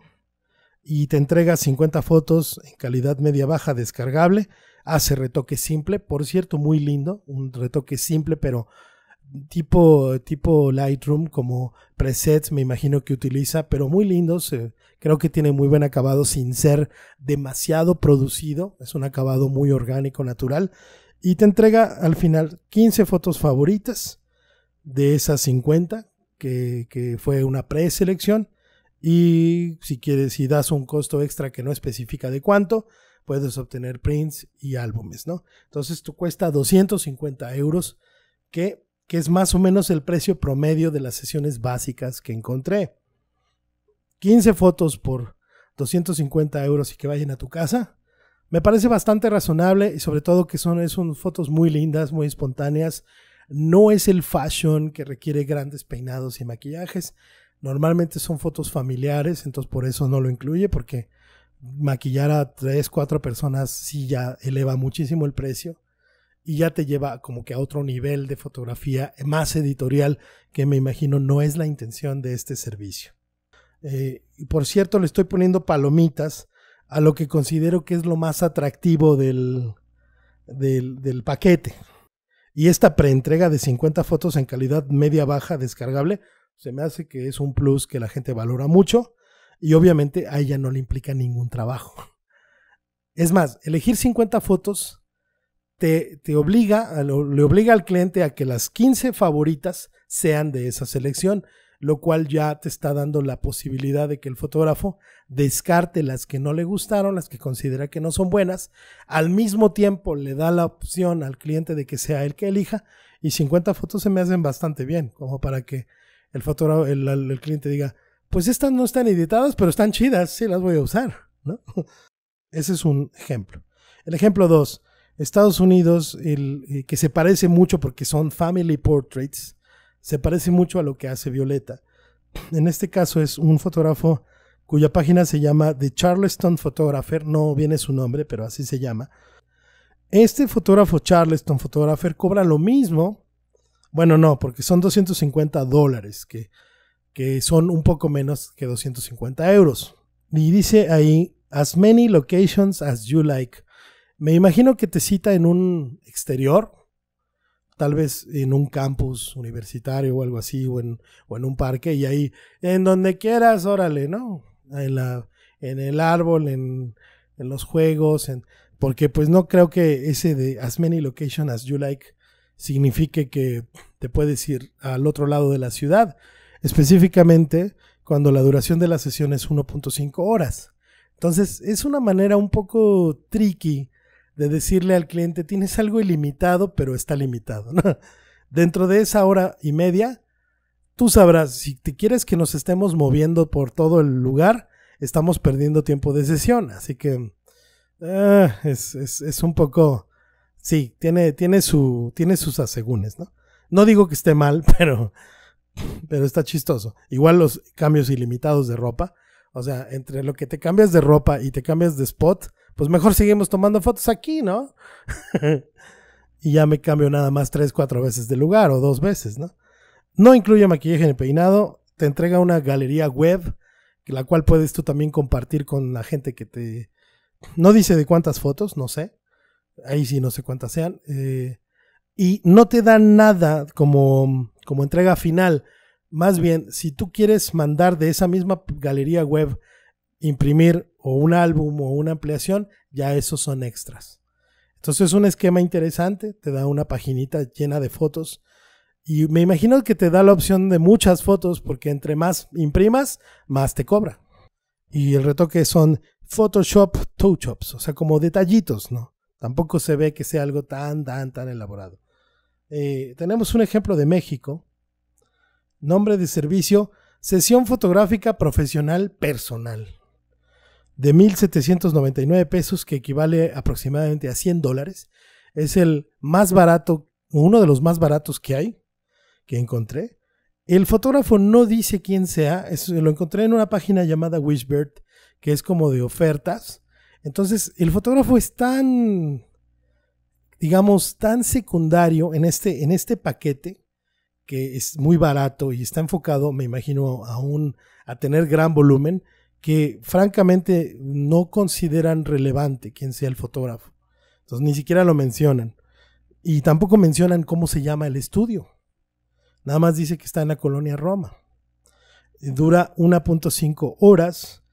y te entrega 50 fotos en calidad media baja descargable. Hace retoque simple, por cierto, muy lindo, un retoque simple, pero tipo, tipo Lightroom, como presets, me imagino que utiliza, pero muy lindo, creo que tiene muy buen acabado sin ser demasiado producido. Es un acabado muy orgánico, natural. Y te entrega al final 15 fotos favoritas de esas 50, que, que fue una preselección y si quieres, si das un costo extra que no especifica de cuánto, puedes obtener prints y álbumes, ¿no? Entonces, tú cuesta 250 euros, que, que es más o menos el precio promedio de las sesiones básicas que encontré. 15 fotos por 250 euros y que vayan a tu casa. Me parece bastante razonable y sobre todo que son, son fotos muy lindas, muy espontáneas. No es el fashion que requiere grandes peinados y maquillajes. Normalmente son fotos familiares, entonces por eso no lo incluye, porque maquillar a tres, cuatro personas sí ya eleva muchísimo el precio y ya te lleva como que a otro nivel de fotografía más editorial que me imagino no es la intención de este servicio. Eh, y por cierto, le estoy poniendo palomitas a lo que considero que es lo más atractivo del, del, del paquete. Y esta preentrega de 50 fotos en calidad media-baja descargable se me hace que es un plus que la gente valora mucho y obviamente a ella no le implica ningún trabajo. Es más, elegir 50 fotos te, obliga, le obliga al cliente a que las 15 favoritas sean de esa selección, lo cual ya te está dando la posibilidad de que el fotógrafo descarte las que no le gustaron, las que considera que no son buenas, al mismo tiempo le da la opción al cliente de que sea él que elija y 50 fotos se me hacen bastante bien, como para que el, fotógrafo, el, cliente diga, pues estas no están editadas, pero están chidas, sí las voy a usar. Ese es un ejemplo. El ejemplo dos Estados Unidos, el, eh, que se parece mucho porque son family portraits, se parece mucho a lo que hace Violeta. En este caso es un fotógrafo cuya página se llama The Charleston Photographer, no viene su nombre, pero así se llama. Este fotógrafo Charleston Photographer cobra lo mismo bueno, no, porque son 250 dólares, que, son un poco menos que 250 euros. Y dice ahí, as many locations as you like. Me imagino que te cita en un exterior, tal vez en un campus universitario o algo así, o en, o en un parque, y ahí, en donde quieras, órale, ¿no? En, la, en el árbol, en, en los juegos, porque pues no creo que ese de as many locations as you like signifique que te puedes ir al otro lado de la ciudad, específicamente cuando la duración de la sesión es 1.5 horas. Entonces es una manera un poco tricky de decirle al cliente, tienes algo ilimitado, pero está limitado. Dentro de esa hora y media, tú sabrás, si te quieres que nos estemos moviendo por todo el lugar, estamos perdiendo tiempo de sesión. Así que eh, es, es un poco sí, tiene, tiene, su, tiene sus asegúnes, ¿no? No digo que esté mal, pero, pero está chistoso. Igual los cambios ilimitados de ropa. O sea, entre lo que te cambias de ropa y te cambias de spot, pues mejor seguimos tomando fotos aquí, ¿no? y ya me cambio nada más tres, cuatro veces de lugar o dos veces, ¿no? No incluye maquillaje el peinado. Te entrega una galería web, la cual puedes tú también compartir con la gente que te... No dice de cuántas fotos, no sé ahí sí no sé cuántas sean, eh, y no te dan nada como, como entrega final. Más bien, si tú quieres mandar de esa misma galería web, imprimir o un álbum o una ampliación, ya esos son extras. Entonces es un esquema interesante, te da una paginita llena de fotos y me imagino que te da la opción de muchas fotos porque entre más imprimas, más te cobra. Y el retoque son Photoshop touch-ups, o sea, como detallitos, ¿no? Tampoco se ve que sea algo tan, tan, tan elaborado. Eh, tenemos un ejemplo de México. Nombre de servicio, sesión fotográfica profesional personal. De 1.799 pesos, que equivale aproximadamente a 100 dólares. Es el más barato, uno de los más baratos que hay, que encontré. El fotógrafo no dice quién sea, lo encontré en una página llamada Wishbird, que es como de ofertas entonces, el fotógrafo es tan, digamos, tan secundario en este, en este paquete que es muy barato y está enfocado, me imagino, a, a tener gran volumen, que francamente no consideran relevante quién sea el fotógrafo. Entonces, ni siquiera lo mencionan. Y tampoco mencionan cómo se llama el estudio. Nada más dice que está en la colonia Roma. Dura 1.5 horas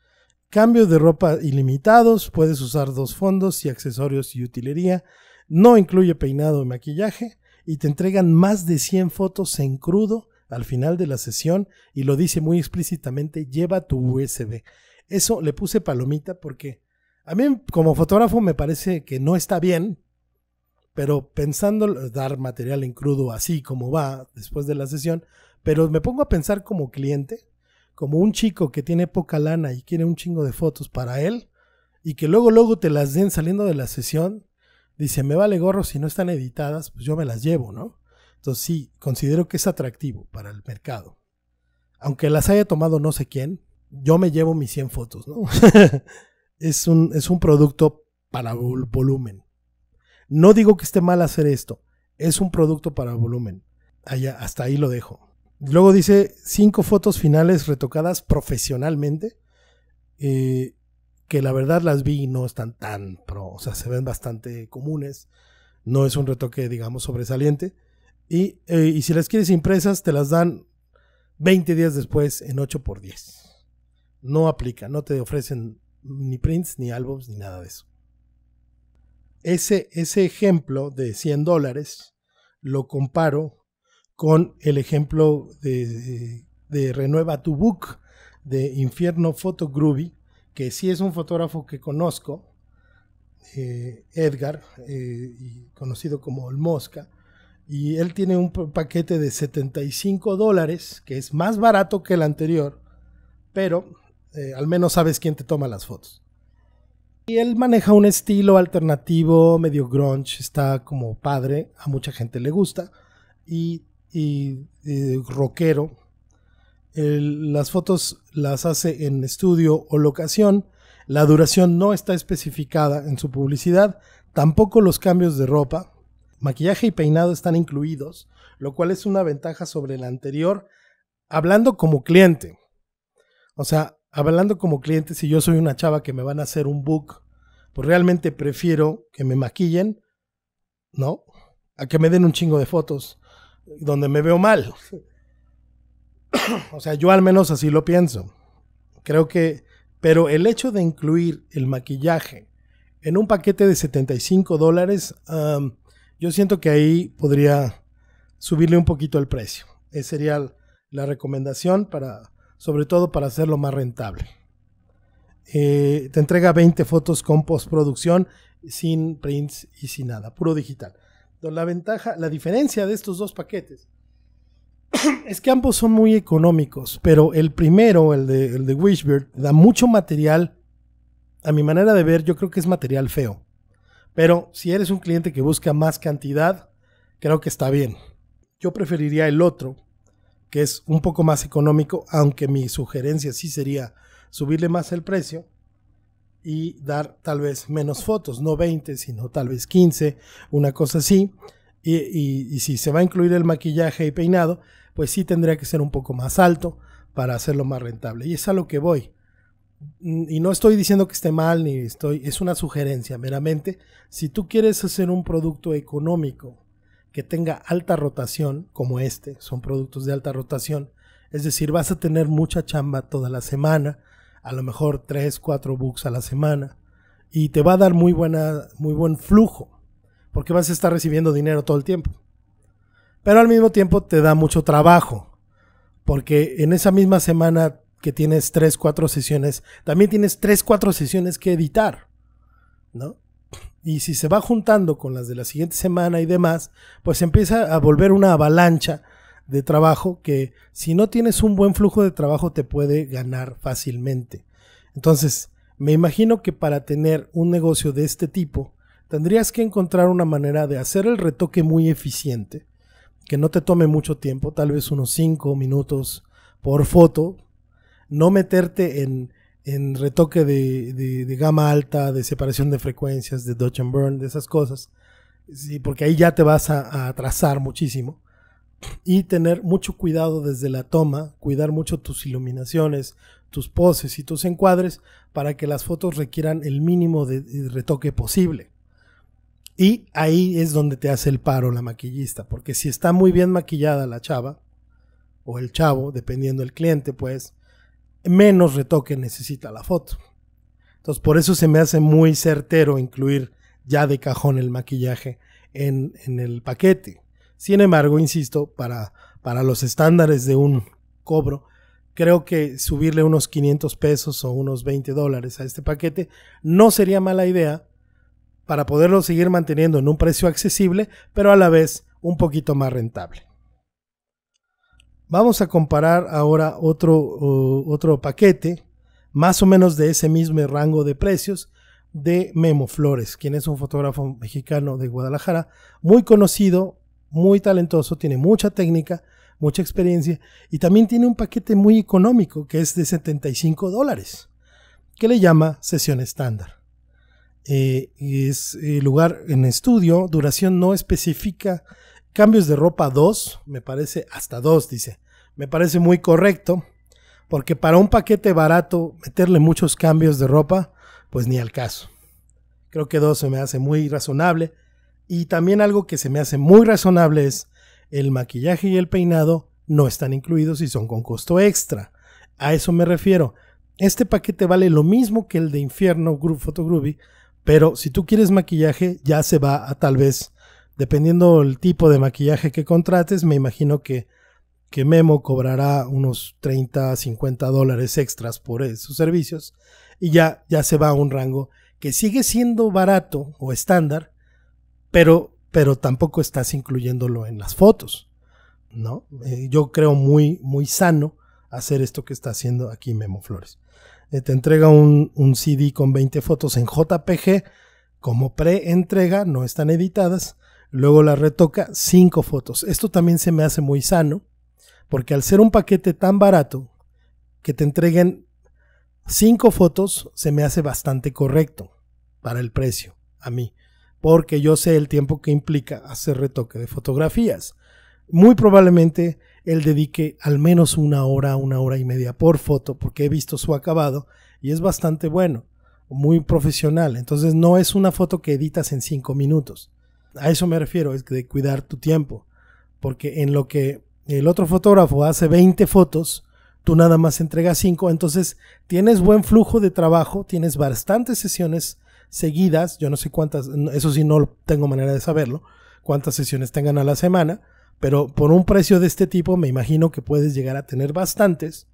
Cambio de ropa ilimitados, puedes usar dos fondos y accesorios y utilería. No incluye peinado y maquillaje y te entregan más de 100 fotos en crudo al final de la sesión y lo dice muy explícitamente, lleva tu USB. Eso le puse palomita porque a mí como fotógrafo me parece que no está bien, pero pensando dar material en crudo así como va después de la sesión, pero me pongo a pensar como cliente como un chico que tiene poca lana y quiere un chingo de fotos para él, y que luego luego te las den saliendo de la sesión, dice, me vale gorro si no están editadas, pues yo me las llevo, ¿no? Entonces sí, considero que es atractivo para el mercado. Aunque las haya tomado no sé quién, yo me llevo mis 100 fotos, ¿no? es, un, es un producto para volumen. No digo que esté mal hacer esto, es un producto para volumen. Allá, hasta ahí lo dejo. Luego dice cinco fotos finales retocadas profesionalmente. Eh, que la verdad las vi y no están tan pro. O sea, se ven bastante comunes. No es un retoque, digamos, sobresaliente. Y, eh, si las quieres impresas, te las dan 20 días después en 8x10. No aplica, no te ofrecen ni prints, ni álbums, ni nada de eso. Ese, ese ejemplo de 100 dólares lo comparo con el ejemplo de, Renueva tu Book de Infierno Photo Groovy, que sí es un fotógrafo que conozco, eh, Edgar, eh, conocido como El Mosca, y él tiene un paquete de 75 dólares, que es más barato que el anterior, pero eh, al menos sabes quién te toma las fotos. Y él maneja un estilo alternativo, medio grunge, está como padre, a mucha gente le gusta, y y, roquero rockero. las fotos las hace en estudio o locación. La duración no está especificada en su publicidad. Tampoco los cambios de ropa. Maquillaje y peinado están incluidos, lo cual es una ventaja sobre la anterior. Hablando como cliente. O sea, hablando como cliente, si yo soy una chava que me van a hacer un book, pues realmente prefiero que me maquillen, ¿no? A que me den un chingo de fotos donde me veo mal. o sea, yo al menos así lo pienso. Creo que, pero el hecho de incluir el maquillaje en un paquete de 75 dólares, yo siento que ahí podría subirle un poquito el precio. Esa sería la recomendación para, sobre todo para hacerlo más rentable. Eh, te entrega 20 fotos con postproducción sin prints y sin nada, puro digital la ventaja, la diferencia de estos dos paquetes es que ambos son muy económicos, pero el primero, el de, el de Wishbird, da mucho material. A mi manera de ver, yo creo que es material feo. Pero si eres un cliente que busca más cantidad, creo que está bien. Yo preferiría el otro, que es un poco más económico, aunque mi sugerencia sí sería subirle más el precio y dar tal vez menos fotos, no 20, sino tal vez 15, una cosa así. Y, y, si se va a incluir el maquillaje y peinado, pues sí tendría que ser un poco más alto para hacerlo más rentable. Y es a lo que voy. Mm, y no estoy diciendo que esté mal, ni estoy, es una sugerencia meramente. Si tú quieres hacer un producto económico que tenga alta rotación, como este, son productos de alta rotación, es decir, vas a tener mucha chamba toda la semana, a lo mejor 3, 4 books a la semana y te va a dar muy, buena, muy buen flujo porque vas a estar recibiendo dinero todo el tiempo. Pero al mismo tiempo te da mucho trabajo porque en esa misma semana que tienes 3, 4 sesiones, también tienes 3, 4 sesiones que editar, ¿no? Y si se va juntando con las de la siguiente semana y demás, pues empieza a volver una avalancha de trabajo que si no tienes un buen flujo de trabajo te puede ganar fácilmente. Entonces, me imagino que para tener un negocio de este tipo, tendrías que encontrar una manera de hacer el retoque muy eficiente, que no te tome mucho tiempo, tal vez unos 5 minutos por foto, no meterte en, en retoque de, de, gama alta, de separación de frecuencias, de Dodge and Burn, de esas cosas, sí, porque ahí ya te vas a atrasar muchísimo y tener mucho cuidado desde la toma, cuidar mucho tus iluminaciones, tus poses y tus encuadres para que las fotos requieran el mínimo de retoque posible. Y ahí es donde te hace el paro la maquillista, porque si está muy bien maquillada la chava o el chavo, dependiendo del cliente, pues menos retoque necesita la foto. Entonces, por eso se me hace muy certero incluir ya de cajón el maquillaje en, en el paquete. Sin embargo, insisto, para, para los estándares de un cobro, creo que subirle unos 500 pesos o unos 20 dólares a este paquete no sería mala idea para poderlo seguir manteniendo en un precio accesible, pero a la vez un poquito más rentable. Vamos a comparar ahora otro, otro paquete, más o menos de ese mismo rango de precios, de Memo Flores, quien es un fotógrafo mexicano de Guadalajara, muy conocido muy talentoso, tiene mucha técnica, mucha experiencia y también tiene un paquete muy económico que es de 75 dólares, que le llama sesión estándar. Eh, es el eh, lugar en estudio, duración no específica, cambios de ropa 2, me parece hasta 2, dice. Me parece muy correcto, porque para un paquete barato meterle muchos cambios de ropa, pues ni al caso. Creo que 2 se me hace muy razonable y también algo que se me hace muy razonable es el maquillaje y el peinado no están incluidos y son con costo extra. A eso me refiero. Este paquete vale lo mismo que el de Infierno Group pero si tú quieres maquillaje ya se va a tal vez, dependiendo el tipo de maquillaje que contrates, me imagino que, que Memo cobrará unos 30, 50 dólares extras por sus servicios y ya, ya se va a un rango que sigue siendo barato o estándar, pero, tampoco estás incluyéndolo en las fotos, ¿no? Eh, yo creo muy, muy sano hacer esto que está haciendo aquí Memo Flores. Eh, te entrega un, un CD con 20 fotos en JPG como pre-entrega, no están editadas, luego la retoca, 5 fotos. Esto también se me hace muy sano, porque al ser un paquete tan barato, que te entreguen 5 fotos se me hace bastante correcto para el precio, a mí porque yo sé el tiempo que implica hacer retoque de fotografías. Muy probablemente él dedique al menos una hora, una hora y media por foto, porque he visto su acabado y es bastante bueno, muy profesional. Entonces no es una foto que editas en cinco minutos. A eso me refiero, es de cuidar tu tiempo, porque en lo que el otro fotógrafo hace 20 fotos, tú nada más entregas cinco, entonces tienes buen flujo de trabajo, tienes bastantes sesiones seguidas, yo no sé cuántas, eso sí no tengo manera de saberlo, cuántas sesiones tengan a la semana, pero por un precio de este tipo me imagino que puedes llegar a tener bastantes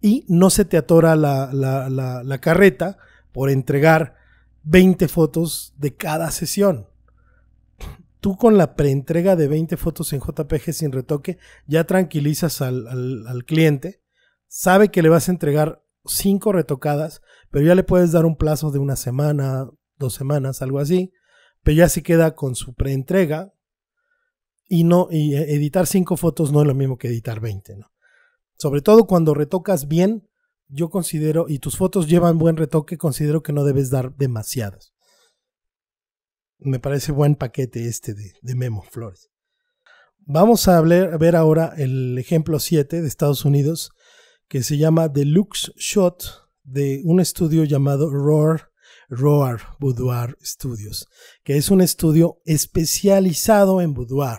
y no se te atora la, carreta por entregar 20 fotos de cada sesión. Tú con la preentrega de 20 fotos en JPG sin retoque ya tranquilizas al, al cliente, sabe que le vas a entregar 5 retocadas pero ya le puedes dar un plazo de una semana, dos semanas, algo así, pero ya se queda con su preentrega y no y e, editar cinco fotos no es lo mismo que editar 20, ¿no? Sobre todo cuando retocas bien, yo considero y tus fotos llevan buen retoque, considero que no debes dar demasiadas. Me parece buen paquete este de, Memo Flores. Vamos a, a ver ahora el ejemplo 7 de Estados Unidos que se llama Deluxe Shot de un estudio llamado Roar, Roar Boudoir Studios, que es un estudio especializado en boudoir.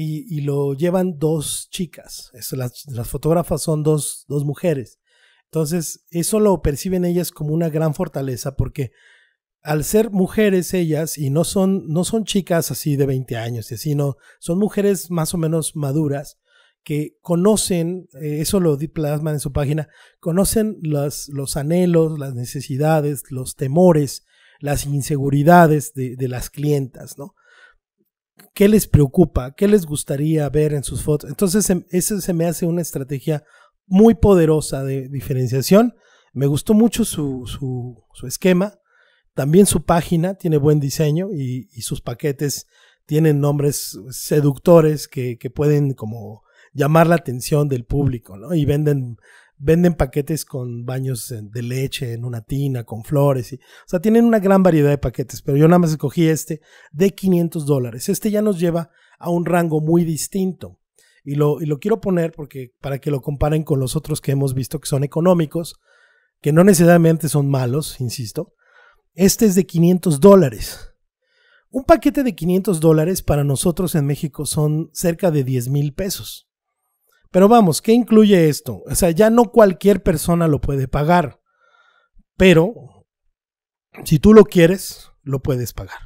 Y, lo llevan dos chicas. las, fotógrafas son dos, dos mujeres. Entonces, eso lo perciben ellas como una gran fortaleza porque al ser mujeres ellas y no son, no son chicas así de 20 años y así, no, son mujeres más o menos maduras, que conocen, eh, eso lo plasman en su página, conocen los anhelos, las necesidades, los temores, las inseguridades de, las clientas, ¿no? ¿Qué les preocupa? ¿Qué les gustaría ver en sus fotos? Entonces, esa se me hace una estrategia muy poderosa de diferenciación. Me gustó mucho su, esquema. También su página tiene buen diseño y, sus paquetes tienen nombres seductores que, que pueden como llamar la atención del público, ¿no? Y venden, venden paquetes con baños de leche en una tina, con flores. o sea, tienen una gran variedad de paquetes, pero yo nada más escogí este de 500 dólares. Este ya nos lleva a un rango muy distinto. Y lo, lo quiero poner porque para que lo comparen con los otros que hemos visto que son económicos, que no necesariamente son malos, insisto. Este es de 500 dólares. Un paquete de 500 dólares para nosotros en México son cerca de 10 mil pesos. Pero vamos, ¿qué incluye esto? O sea, ya no cualquier persona lo puede pagar, pero si tú lo quieres, lo puedes pagar.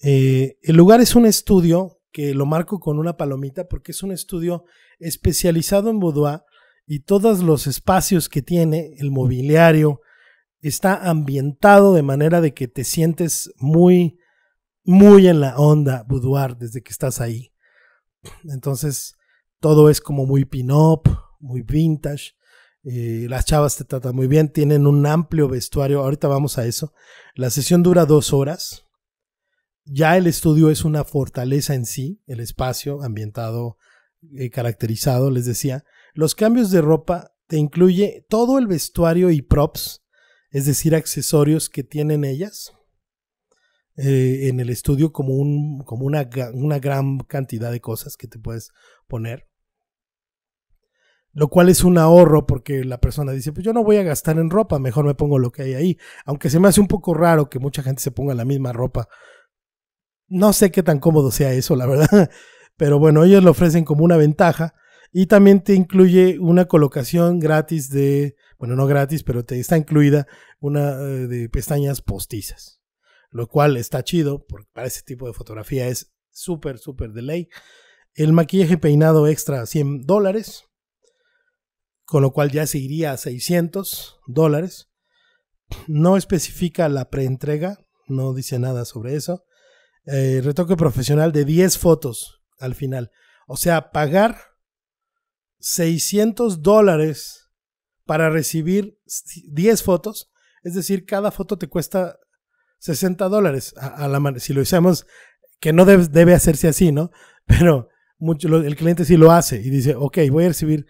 Eh, el lugar es un estudio que lo marco con una palomita porque es un estudio especializado en boudoir y todos los espacios que tiene, el mobiliario, está ambientado de manera de que te sientes muy, muy en la onda boudoir desde que estás ahí. Entonces, todo es como muy pin-up, muy vintage. Eh, las chavas te tratan muy bien, tienen un amplio vestuario. Ahorita vamos a eso. La sesión dura dos horas. Ya el estudio es una fortaleza en sí, el espacio ambientado, eh, caracterizado, les decía. Los cambios de ropa te incluye todo el vestuario y props, es decir, accesorios que tienen ellas eh, en el estudio como, como una gran cantidad de cosas que te puedes poner lo cual es un ahorro porque la persona dice, pues yo no voy a gastar en ropa, mejor me pongo lo que hay ahí. Aunque se me hace un poco raro que mucha gente se ponga la misma ropa. No sé qué tan cómodo sea eso, la verdad. Pero bueno, ellos lo ofrecen como una ventaja y también te incluye una colocación gratis de, bueno, no gratis, pero te está incluida una eh, de pestañas postizas. Lo cual está chido porque para ese tipo de fotografía es súper, súper de ley. El maquillaje peinado extra 100 dólares con lo cual ya se iría a 600 dólares. No especifica la preentrega, no dice nada sobre eso. Eh, retoque profesional de 10 fotos al final. O sea, pagar 600 dólares para recibir 10 fotos. Es decir, cada foto te cuesta 60 dólares. A, si lo hicimos, que no debe, hacerse así, ¿no? Pero mucho, el cliente sí lo hace y dice, ok, voy a recibir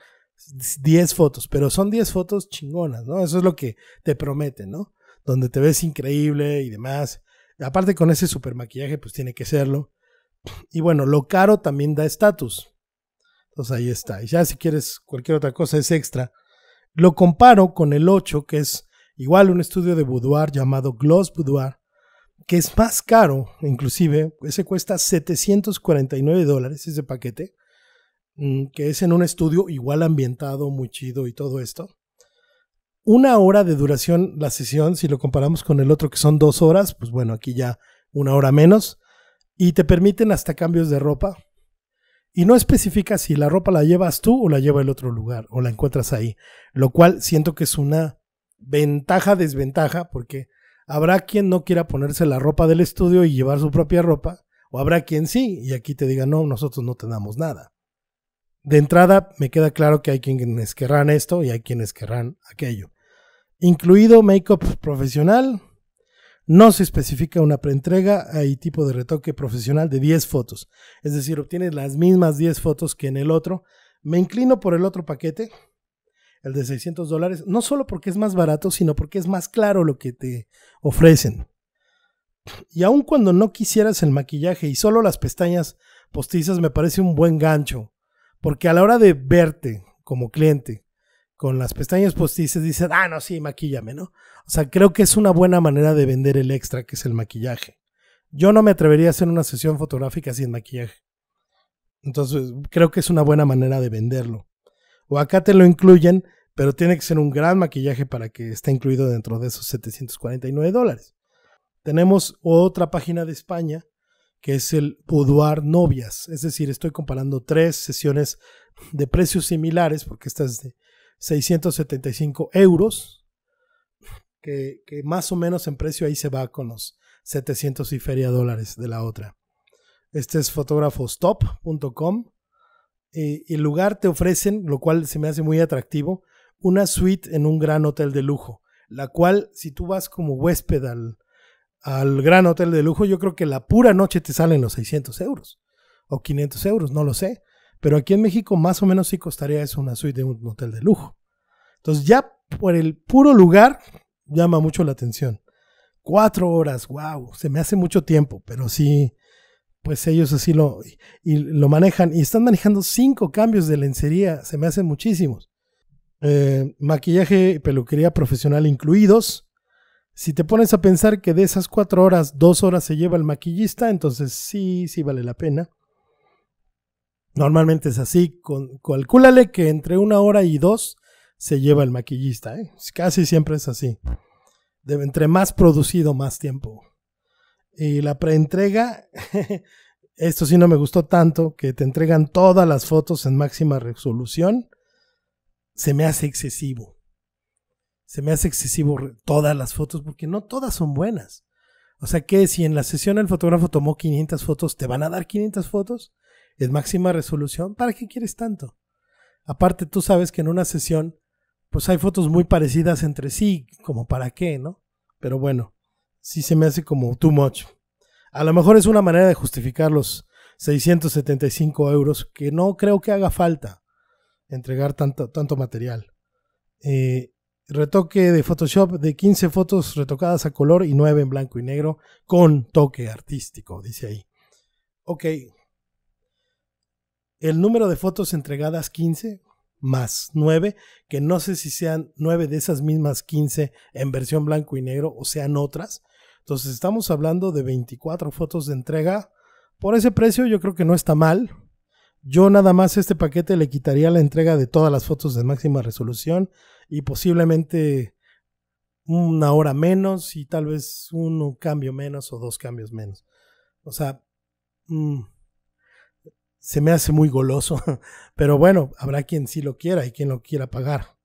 10 fotos, pero son 10 fotos chingonas, ¿no? Eso es lo que te prometen, ¿no? Donde te ves increíble y demás. Aparte con ese super maquillaje, pues tiene que serlo. Y bueno, lo caro también da estatus. Entonces ahí está. Y ya si quieres cualquier otra cosa, es extra. Lo comparo con el 8, que es igual un estudio de boudoir llamado Gloss Boudoir, que es más caro, inclusive, ese cuesta 749 dólares ese paquete, Mm, que es en un estudio igual ambientado, muy chido y todo esto. Una hora de duración la sesión, si lo comparamos con el otro que son dos horas, pues bueno, aquí ya una hora menos. Y te permiten hasta cambios de ropa. Y no especifica si la ropa la llevas tú o la lleva el otro lugar o la encuentras ahí. Lo cual siento que es una ventaja, desventaja, porque habrá quien no quiera ponerse la ropa del estudio y llevar su propia ropa, o habrá quien sí, y aquí te diga, no, nosotros no tenemos nada. De entrada, me queda claro que hay quienes querrán esto y hay quienes querrán aquello. Incluido make-up profesional, no se especifica una preentrega, hay tipo de retoque profesional de 10 fotos. Es decir, obtienes las mismas 10 fotos que en el otro. Me inclino por el otro paquete, el de 600 dólares, no solo porque es más barato, sino porque es más claro lo que te ofrecen. Y aun cuando no quisieras el maquillaje y solo las pestañas postizas, me parece un buen gancho. Porque a la hora de verte como cliente con las pestañas postices, dices, ah, no, sí, maquillame, ¿no? O sea, creo que es una buena manera de vender el extra, que es el maquillaje. Yo no me atrevería a hacer una sesión fotográfica sin maquillaje. Entonces, creo que es una buena manera de venderlo. O acá te lo incluyen, pero tiene que ser un gran maquillaje para que esté incluido dentro de esos 749 dólares. Tenemos otra página de España que es el boudoir novias. Es decir, estoy comparando tres sesiones de precios similares, porque esta es de 675 euros, que, más o menos en precio ahí se va con los 700 y feria dólares de la otra. Este es fotógrafostop.com y el lugar te ofrecen, lo cual se me hace muy atractivo, una suite en un gran hotel de lujo, la cual si tú vas como huésped al, al gran hotel de lujo, yo creo que la pura noche te salen los 600 euros o 500 euros, no lo sé. Pero aquí en México más o menos sí costaría eso una suite de un hotel de lujo. Entonces ya por el puro lugar llama mucho la atención. Cuatro horas, wow, se me hace mucho tiempo, pero sí, pues ellos así lo, y lo manejan. Y están manejando cinco cambios de lencería, se me hacen muchísimos. Eh, maquillaje y peluquería profesional incluidos. Si te pones a pensar que de esas cuatro horas, dos horas se lleva el maquillista, entonces sí, sí vale la pena. Normalmente es así. Con, calcúlale que entre una hora y dos se lleva el maquillista. ¿eh? Casi siempre es así. entre más producido, más tiempo. Y la preentrega, esto sí no me gustó tanto, que te entregan todas las fotos en máxima resolución, se me hace excesivo se me hace excesivo todas las fotos porque no todas son buenas. O sea que si en la sesión el fotógrafo tomó 500 fotos, ¿te van a dar 500 fotos en máxima resolución? ¿Para qué quieres tanto? Aparte, tú sabes que en una sesión, pues hay fotos muy parecidas entre sí, como para qué, ¿no? Pero bueno, sí se me hace como too much. A lo mejor es una manera de justificar los 675 euros, que no creo que haga falta entregar tanto, tanto material. Eh, retoque de Photoshop de 15 fotos retocadas a color y 9 en blanco y negro con toque artístico, dice ahí. Ok. El número de fotos entregadas 15 más 9, que no sé si sean 9 de esas mismas 15 en versión blanco y negro o sean otras. Entonces estamos hablando de 24 fotos de entrega. Por ese precio yo creo que no está mal. Yo nada más este paquete le quitaría la entrega de todas las fotos de máxima resolución y posiblemente una hora menos y tal vez un cambio menos o dos cambios menos. O sea, mm, se me hace muy goloso, pero bueno, habrá quien sí lo quiera y quien lo quiera pagar.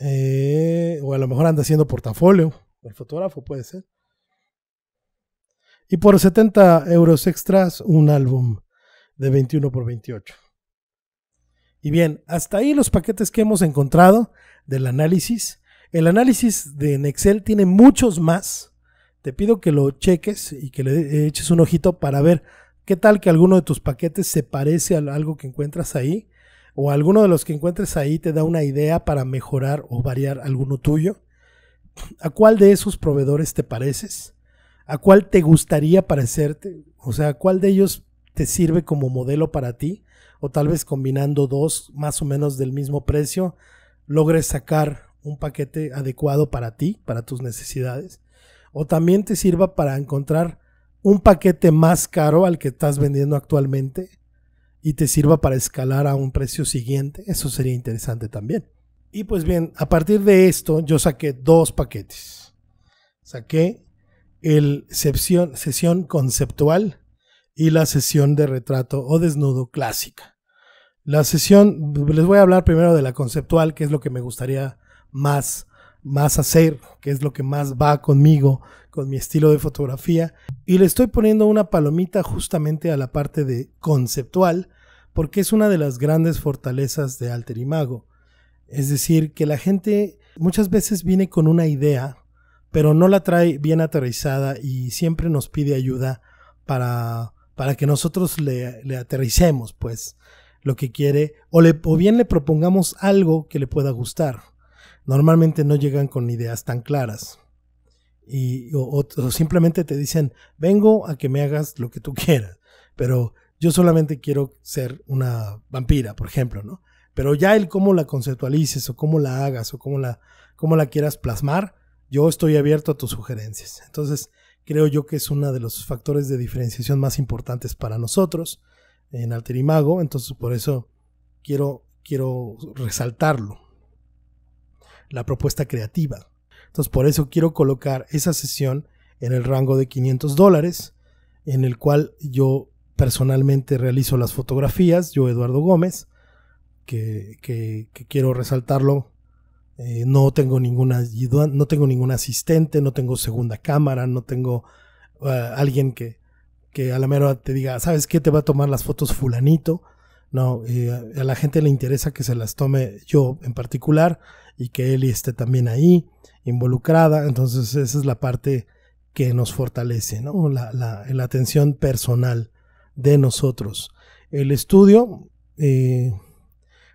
Eh, o a lo mejor anda haciendo portafolio, el fotógrafo puede ser. Y por 70 euros extras, un álbum de 21 por 28. Y bien, hasta ahí los paquetes que hemos encontrado del análisis. El análisis de en Excel tiene muchos más. Te pido que lo cheques y que le eches un ojito para ver qué tal que alguno de tus paquetes se parece a algo que encuentras ahí o alguno de los que encuentres ahí te da una idea para mejorar o variar alguno tuyo. ¿A cuál de esos proveedores te pareces? ¿A cuál te gustaría parecerte? O sea, ¿cuál de ellos te sirve como modelo para ti? o tal vez combinando dos más o menos del mismo precio, logres sacar un paquete adecuado para ti, para tus necesidades, o también te sirva para encontrar un paquete más caro al que estás vendiendo actualmente y te sirva para escalar a un precio siguiente, eso sería interesante también. Y pues bien, a partir de esto yo saqué dos paquetes. Saqué el sesión, sesión conceptual y la sesión de retrato o desnudo clásica. La sesión, les voy a hablar primero de la conceptual, que es lo que me gustaría más, más hacer, que es lo que más va conmigo, con mi estilo de fotografía. Y le estoy poniendo una palomita justamente a la parte de conceptual, porque es una de las grandes fortalezas de Alter Es decir, que la gente muchas veces viene con una idea, pero no la trae bien aterrizada y siempre nos pide ayuda para, para que nosotros le, le aterricemos, pues lo que quiere o, le, o bien le propongamos algo que le pueda gustar. Normalmente no llegan con ideas tan claras. Y, o, simplemente te dicen, vengo a que me hagas lo que tú quieras, pero yo solamente quiero ser una vampira, por ejemplo, ¿no? Pero ya el cómo la conceptualices o cómo la hagas o la, cómo la quieras plasmar, yo estoy abierto a tus sugerencias. Entonces, creo yo que es uno de los factores de diferenciación más importantes para nosotros en Alterimago, entonces por eso quiero, quiero resaltarlo. La propuesta creativa. Entonces por eso quiero colocar esa sesión en el rango de 500 dólares, en el cual yo personalmente realizo las fotografías, yo Eduardo Gómez, que, quiero resaltarlo. Eh, no tengo ninguna no tengo ningún asistente, no tengo segunda cámara, no tengo eh, alguien que, que a la mera te diga, ¿sabes qué? Te va a tomar las fotos fulanito. No, a la gente le interesa que se las tome yo en particular y que él esté también ahí, involucrada. Entonces esa es la parte que nos fortalece, ¿no? La, la, la atención personal de nosotros. El estudio eh,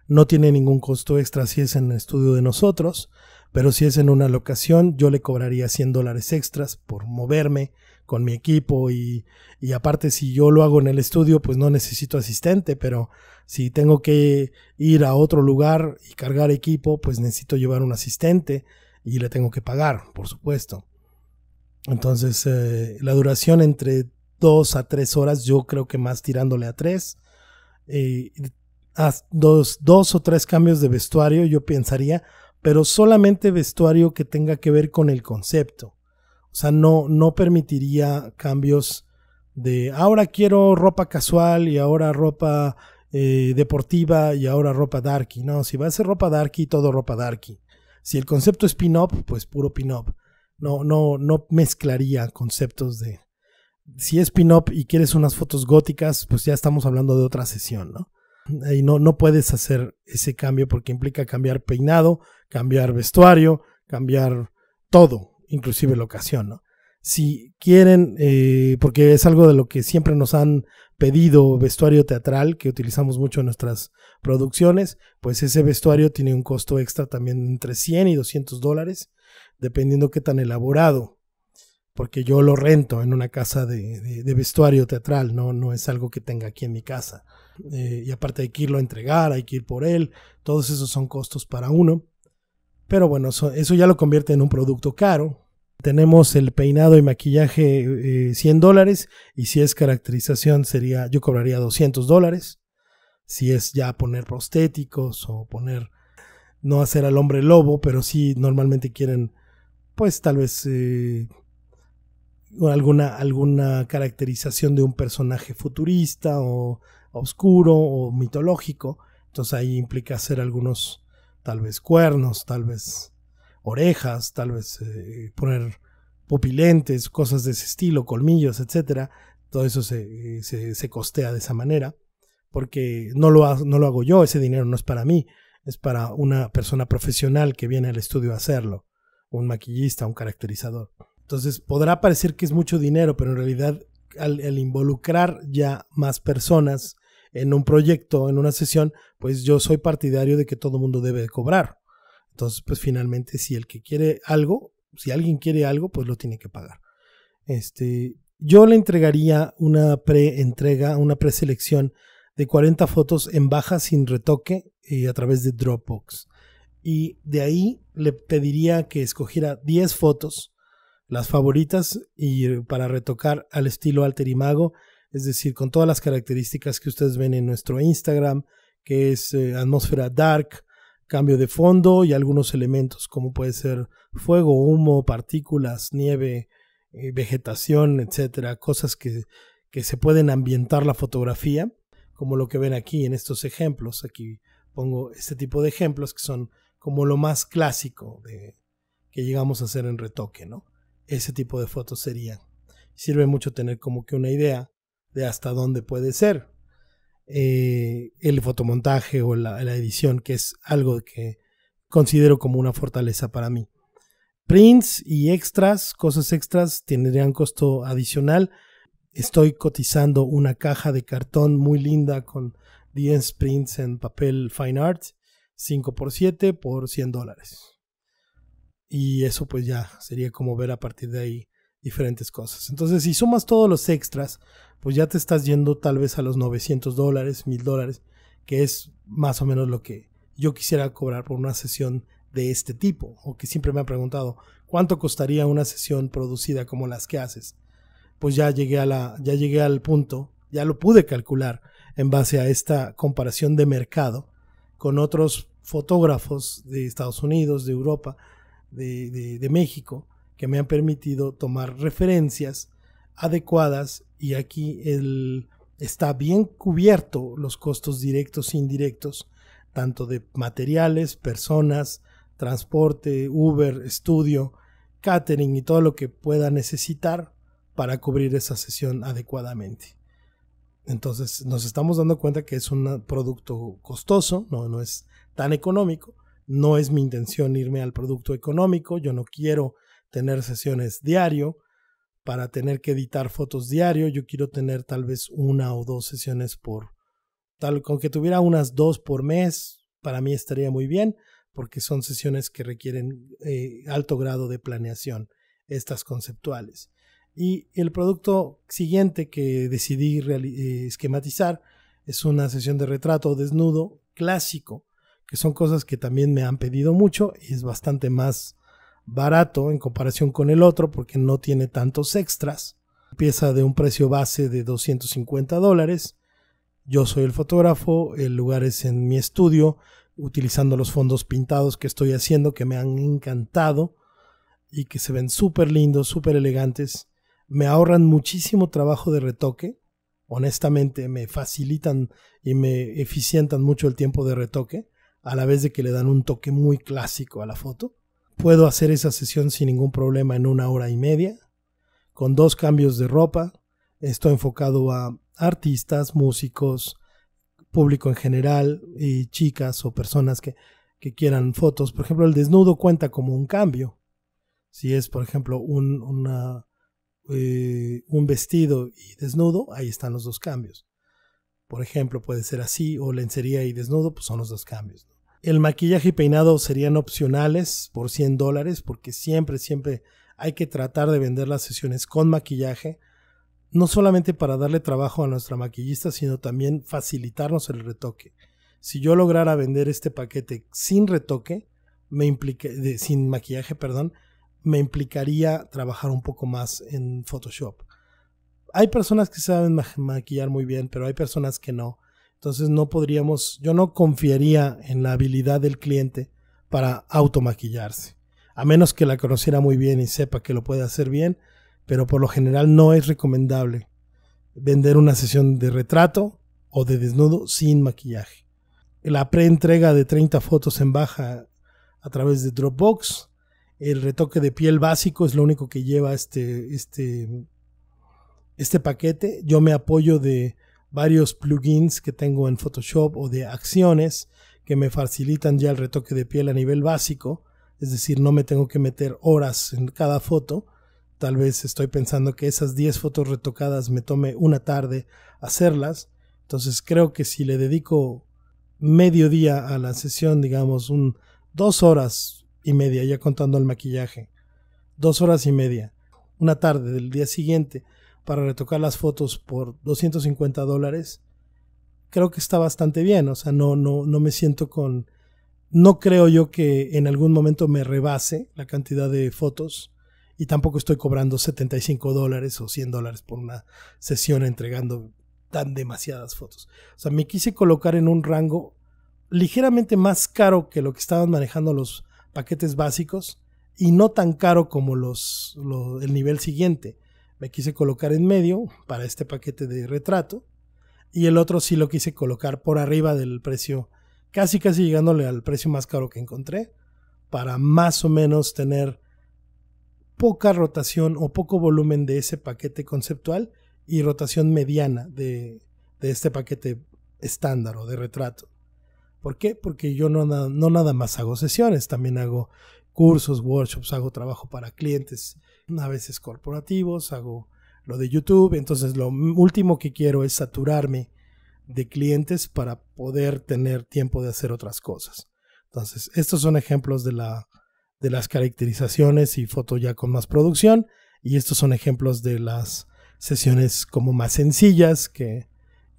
no tiene ningún costo extra si es en el estudio de nosotros, pero si es en una locación, yo le cobraría 100 dólares extras por moverme, con mi equipo y, aparte si yo lo hago en el estudio pues no necesito asistente, pero si tengo que ir a otro lugar y cargar equipo pues necesito llevar un asistente y le tengo que pagar, por supuesto. Entonces eh, la duración entre dos a tres horas, yo creo que más tirándole a tres. Eh, dos, dos o tres cambios de vestuario yo pensaría, pero solamente vestuario que tenga que ver con el concepto. O sea, no, no permitiría cambios de ahora quiero ropa casual y ahora ropa eh, deportiva y ahora ropa darky. No, si va a ser ropa darky, todo ropa darky. Si el concepto es pin-up, pues puro pin-up. No, no, no mezclaría conceptos de. Si es pin-up y quieres unas fotos góticas, pues ya estamos hablando de otra sesión, ¿no? Y no, no puedes hacer ese cambio porque implica cambiar peinado, cambiar vestuario, cambiar todo inclusive la ocasión, Si quieren, eh, porque es algo de lo que siempre nos han pedido vestuario teatral, que utilizamos mucho en nuestras producciones, pues ese vestuario tiene un costo extra también entre 100 y 200 dólares, dependiendo qué tan elaborado, porque yo lo rento en una casa de, vestuario teatral, ¿no? no es algo que tenga aquí en mi casa. Eh, y aparte hay que irlo a entregar, hay que ir por él, todos esos son costos para uno. Pero bueno, eso, ya lo convierte en un producto caro. Tenemos el peinado y maquillaje 100 eh, dólares y si es caracterización sería, yo cobraría 200 dólares. Si es ya poner prostéticos o poner, no hacer al hombre lobo, pero si normalmente quieren, pues tal vez eh, alguna, alguna caracterización de un personaje futurista o oscuro o mitológico. Entonces ahí implica hacer algunos tal vez cuernos, tal vez orejas, tal vez eh, poner pupilentes, cosas de ese estilo, colmillos, etcétera. Todo eso se, eh, costea de esa manera, porque no lo, no lo hago yo, ese dinero no es para mí, es para una persona profesional que viene al estudio a hacerlo, un maquillista, un caracterizador. Entonces podrá parecer que es mucho dinero, pero en realidad al involucrar ya más personas, en un proyecto, en una sesión, pues yo soy partidario de que todo el mundo debe cobrar. Entonces, pues finalmente, si el que quiere algo, si alguien quiere algo, pues lo tiene que pagar. Este, yo le entregaría una pre-entrega, una preselección de 40 fotos en baja sin retoque y eh, a través de Dropbox. Y de ahí le pediría que escogiera 10 fotos, las favoritas, y para retocar al estilo Alter Imago es decir, con todas las características que ustedes ven en nuestro Instagram, que es eh, atmósfera dark, cambio de fondo y algunos elementos como puede ser fuego, humo, partículas, nieve, eh, vegetación, etcétera, cosas que, se pueden ambientar la fotografía, como lo que ven aquí en estos ejemplos. Aquí pongo este tipo de ejemplos que son como lo más clásico que llegamos a hacer en retoque, ¿no? Ese tipo de fotos sería. Sirve mucho tener como que una idea de hasta dónde puede ser eh, el fotomontaje o la, edición, que es algo que considero como una fortaleza para mí. Prints y extras, cosas extras, tendrían costo adicional. Estoy cotizando una caja de cartón muy linda con 10 prints en papel Fine Art, 5 por 7 por 100 dólares. Y eso pues ya sería como ver a partir de ahí diferentes cosas. Entonces, si sumas todos los extras, pues ya te estás yendo tal vez a los 900 dólares, 1000 dólares, que es más o menos lo que yo quisiera cobrar por una sesión de este tipo, o que siempre me han preguntado, ¿cuánto costaría una sesión producida como las que haces? Pues ya llegué a la ya llegué al punto, ya lo pude calcular en base a esta comparación de mercado con otros fotógrafos de Estados Unidos, de Europa, de, de, de México, que me han permitido tomar referencias adecuadas y aquí el, está bien cubierto los costos directos e indirectos, tanto de materiales, personas, transporte, Uber, estudio, catering y todo lo que pueda necesitar para cubrir esa sesión adecuadamente. Entonces nos estamos dando cuenta que es un producto costoso, no, no es tan económico, no es mi intención irme al producto económico, yo no quiero tener sesiones diario, para tener que editar fotos diario, yo quiero tener tal vez una o dos sesiones por, tal, con que tuviera unas dos por mes, para mí estaría muy bien, porque son sesiones que requieren eh, alto grado de planeación, estas conceptuales. Y el producto siguiente que decidí eh, esquematizar es una sesión de retrato desnudo clásico, que son cosas que también me han pedido mucho y es bastante más barato en comparación con el otro porque no tiene tantos extras. Empieza de un precio base de 250 dólares. Yo soy el fotógrafo, el lugar es en mi estudio, utilizando los fondos pintados que estoy haciendo que me han encantado y que se ven súper lindos, súper elegantes. Me ahorran muchísimo trabajo de retoque. Honestamente, me facilitan y me eficientan mucho el tiempo de retoque, a la vez de que le dan un toque muy clásico a la foto Puedo hacer esa sesión sin ningún problema en una hora y media, con dos cambios de ropa. Estoy enfocado a artistas, músicos, público en general y chicas o personas que, quieran fotos. Por ejemplo, el desnudo cuenta como un cambio. Si es, por ejemplo, un, eh, un vestido y desnudo, ahí están los dos cambios. Por ejemplo, puede ser así, o lencería y desnudo, pues son los dos cambios. El maquillaje y peinado serían opcionales por 100 dólares porque siempre, siempre hay que tratar de vender las sesiones con maquillaje, no solamente para darle trabajo a nuestra maquillista, sino también facilitarnos el retoque. Si yo lograra vender este paquete sin retoque, me sin maquillaje, perdón, me implicaría trabajar un poco más en Photoshop. Hay personas que saben maquillar muy bien, pero hay personas que no. Entonces no podríamos, yo no confiaría en la habilidad del cliente para automaquillarse, a menos que la conociera muy bien y sepa que lo puede hacer bien, pero por lo general no es recomendable vender una sesión de retrato o de desnudo sin maquillaje. La pre-entrega de 30 fotos en baja a través de Dropbox, el retoque de piel básico es lo único que lleva este, este, este paquete. Yo me apoyo de varios plugins que tengo en Photoshop o de acciones que me facilitan ya el retoque de piel a nivel básico, es decir, no me tengo que meter horas en cada foto. Tal vez estoy pensando que esas 10 fotos retocadas me tome una tarde hacerlas. Entonces creo que si le dedico medio día a la sesión, digamos, un, dos horas y media, ya contando el maquillaje, dos horas y media, una tarde del día siguiente, para retocar las fotos por 250 dólares, creo que está bastante bien. O sea, no, no, no me siento con. No creo yo que en algún momento me rebase la cantidad de fotos y tampoco estoy cobrando 75 dólares o 100 dólares por una sesión entregando tan demasiadas fotos. O sea, me quise colocar en un rango ligeramente más caro que lo que estaban manejando los paquetes básicos y no tan caro como los, el nivel siguiente me quise colocar en medio para este paquete de retrato y el otro sí lo quise colocar por arriba del precio, casi casi llegándole al precio más caro que encontré, para más o menos tener poca rotación o poco volumen de ese paquete conceptual y rotación mediana de, de este paquete estándar o de retrato. ¿Por qué? Porque yo no, no nada más hago sesiones, también hago cursos, workshops, hago trabajo para clientes, a veces corporativos, hago lo de YouTube, entonces lo último que quiero es saturarme de clientes para poder tener tiempo de hacer otras cosas. Entonces, estos son ejemplos de, de las caracterizaciones y foto ya con más producción y estos son ejemplos de las sesiones como más sencillas que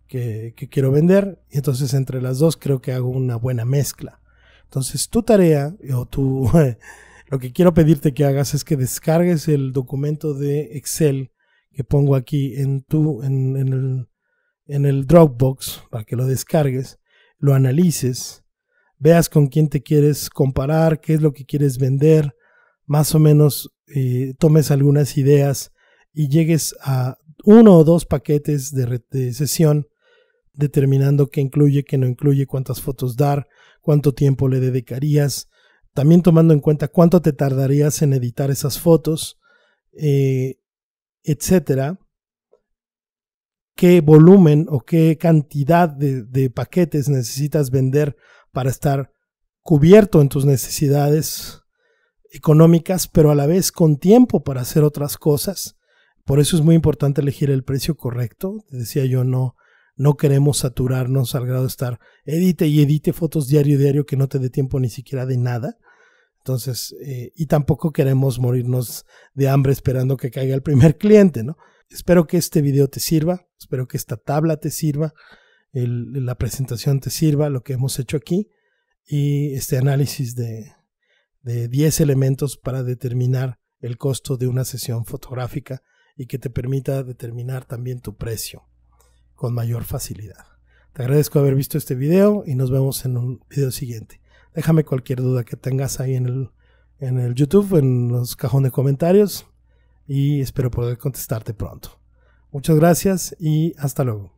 quiero vender y entonces entre las dos creo que hago una buena mezcla. Entonces, tu tarea o tú, lo que quiero pedirte que hagas es que descargues el documento de Excel que pongo aquí en tu en, el, en el Dropbox para que lo descargues, lo analices, veas con quién te quieres comparar, qué es lo que quieres vender, más o menos eh, tomes algunas ideas y llegues a uno o dos paquetes de sesión determinando qué incluye, qué no incluye, cuántas fotos dar, cuánto tiempo le dedicarías, también tomando en cuenta cuánto te tardarías en editar esas fotos, eh, etcétera, qué volumen o qué cantidad de, de paquetes necesitas vender para estar cubierto en tus necesidades económicas, pero a la vez con tiempo para hacer otras cosas. Por eso es muy importante elegir el precio correcto. Decía yo, no no queremos saturarnos al grado de estar edite y edite fotos diario, diario, que no te dé tiempo ni siquiera de nada. Entonces, eh, y tampoco queremos morirnos de hambre esperando que caiga el primer cliente, ¿no? Espero que este video te sirva, espero que esta tabla te sirva, la presentación te sirva, lo que hemos hecho aquí y este análisis de, de 10 elementos para determinar el costo de una sesión fotográfica y que te permita determinar también tu precio con mayor facilidad. Te agradezco haber visto este video y nos vemos en un video siguiente. Déjame cualquier duda que tengas ahí en el, en el YouTube, en los cajones de comentarios y espero poder contestarte pronto. Muchas gracias y hasta luego.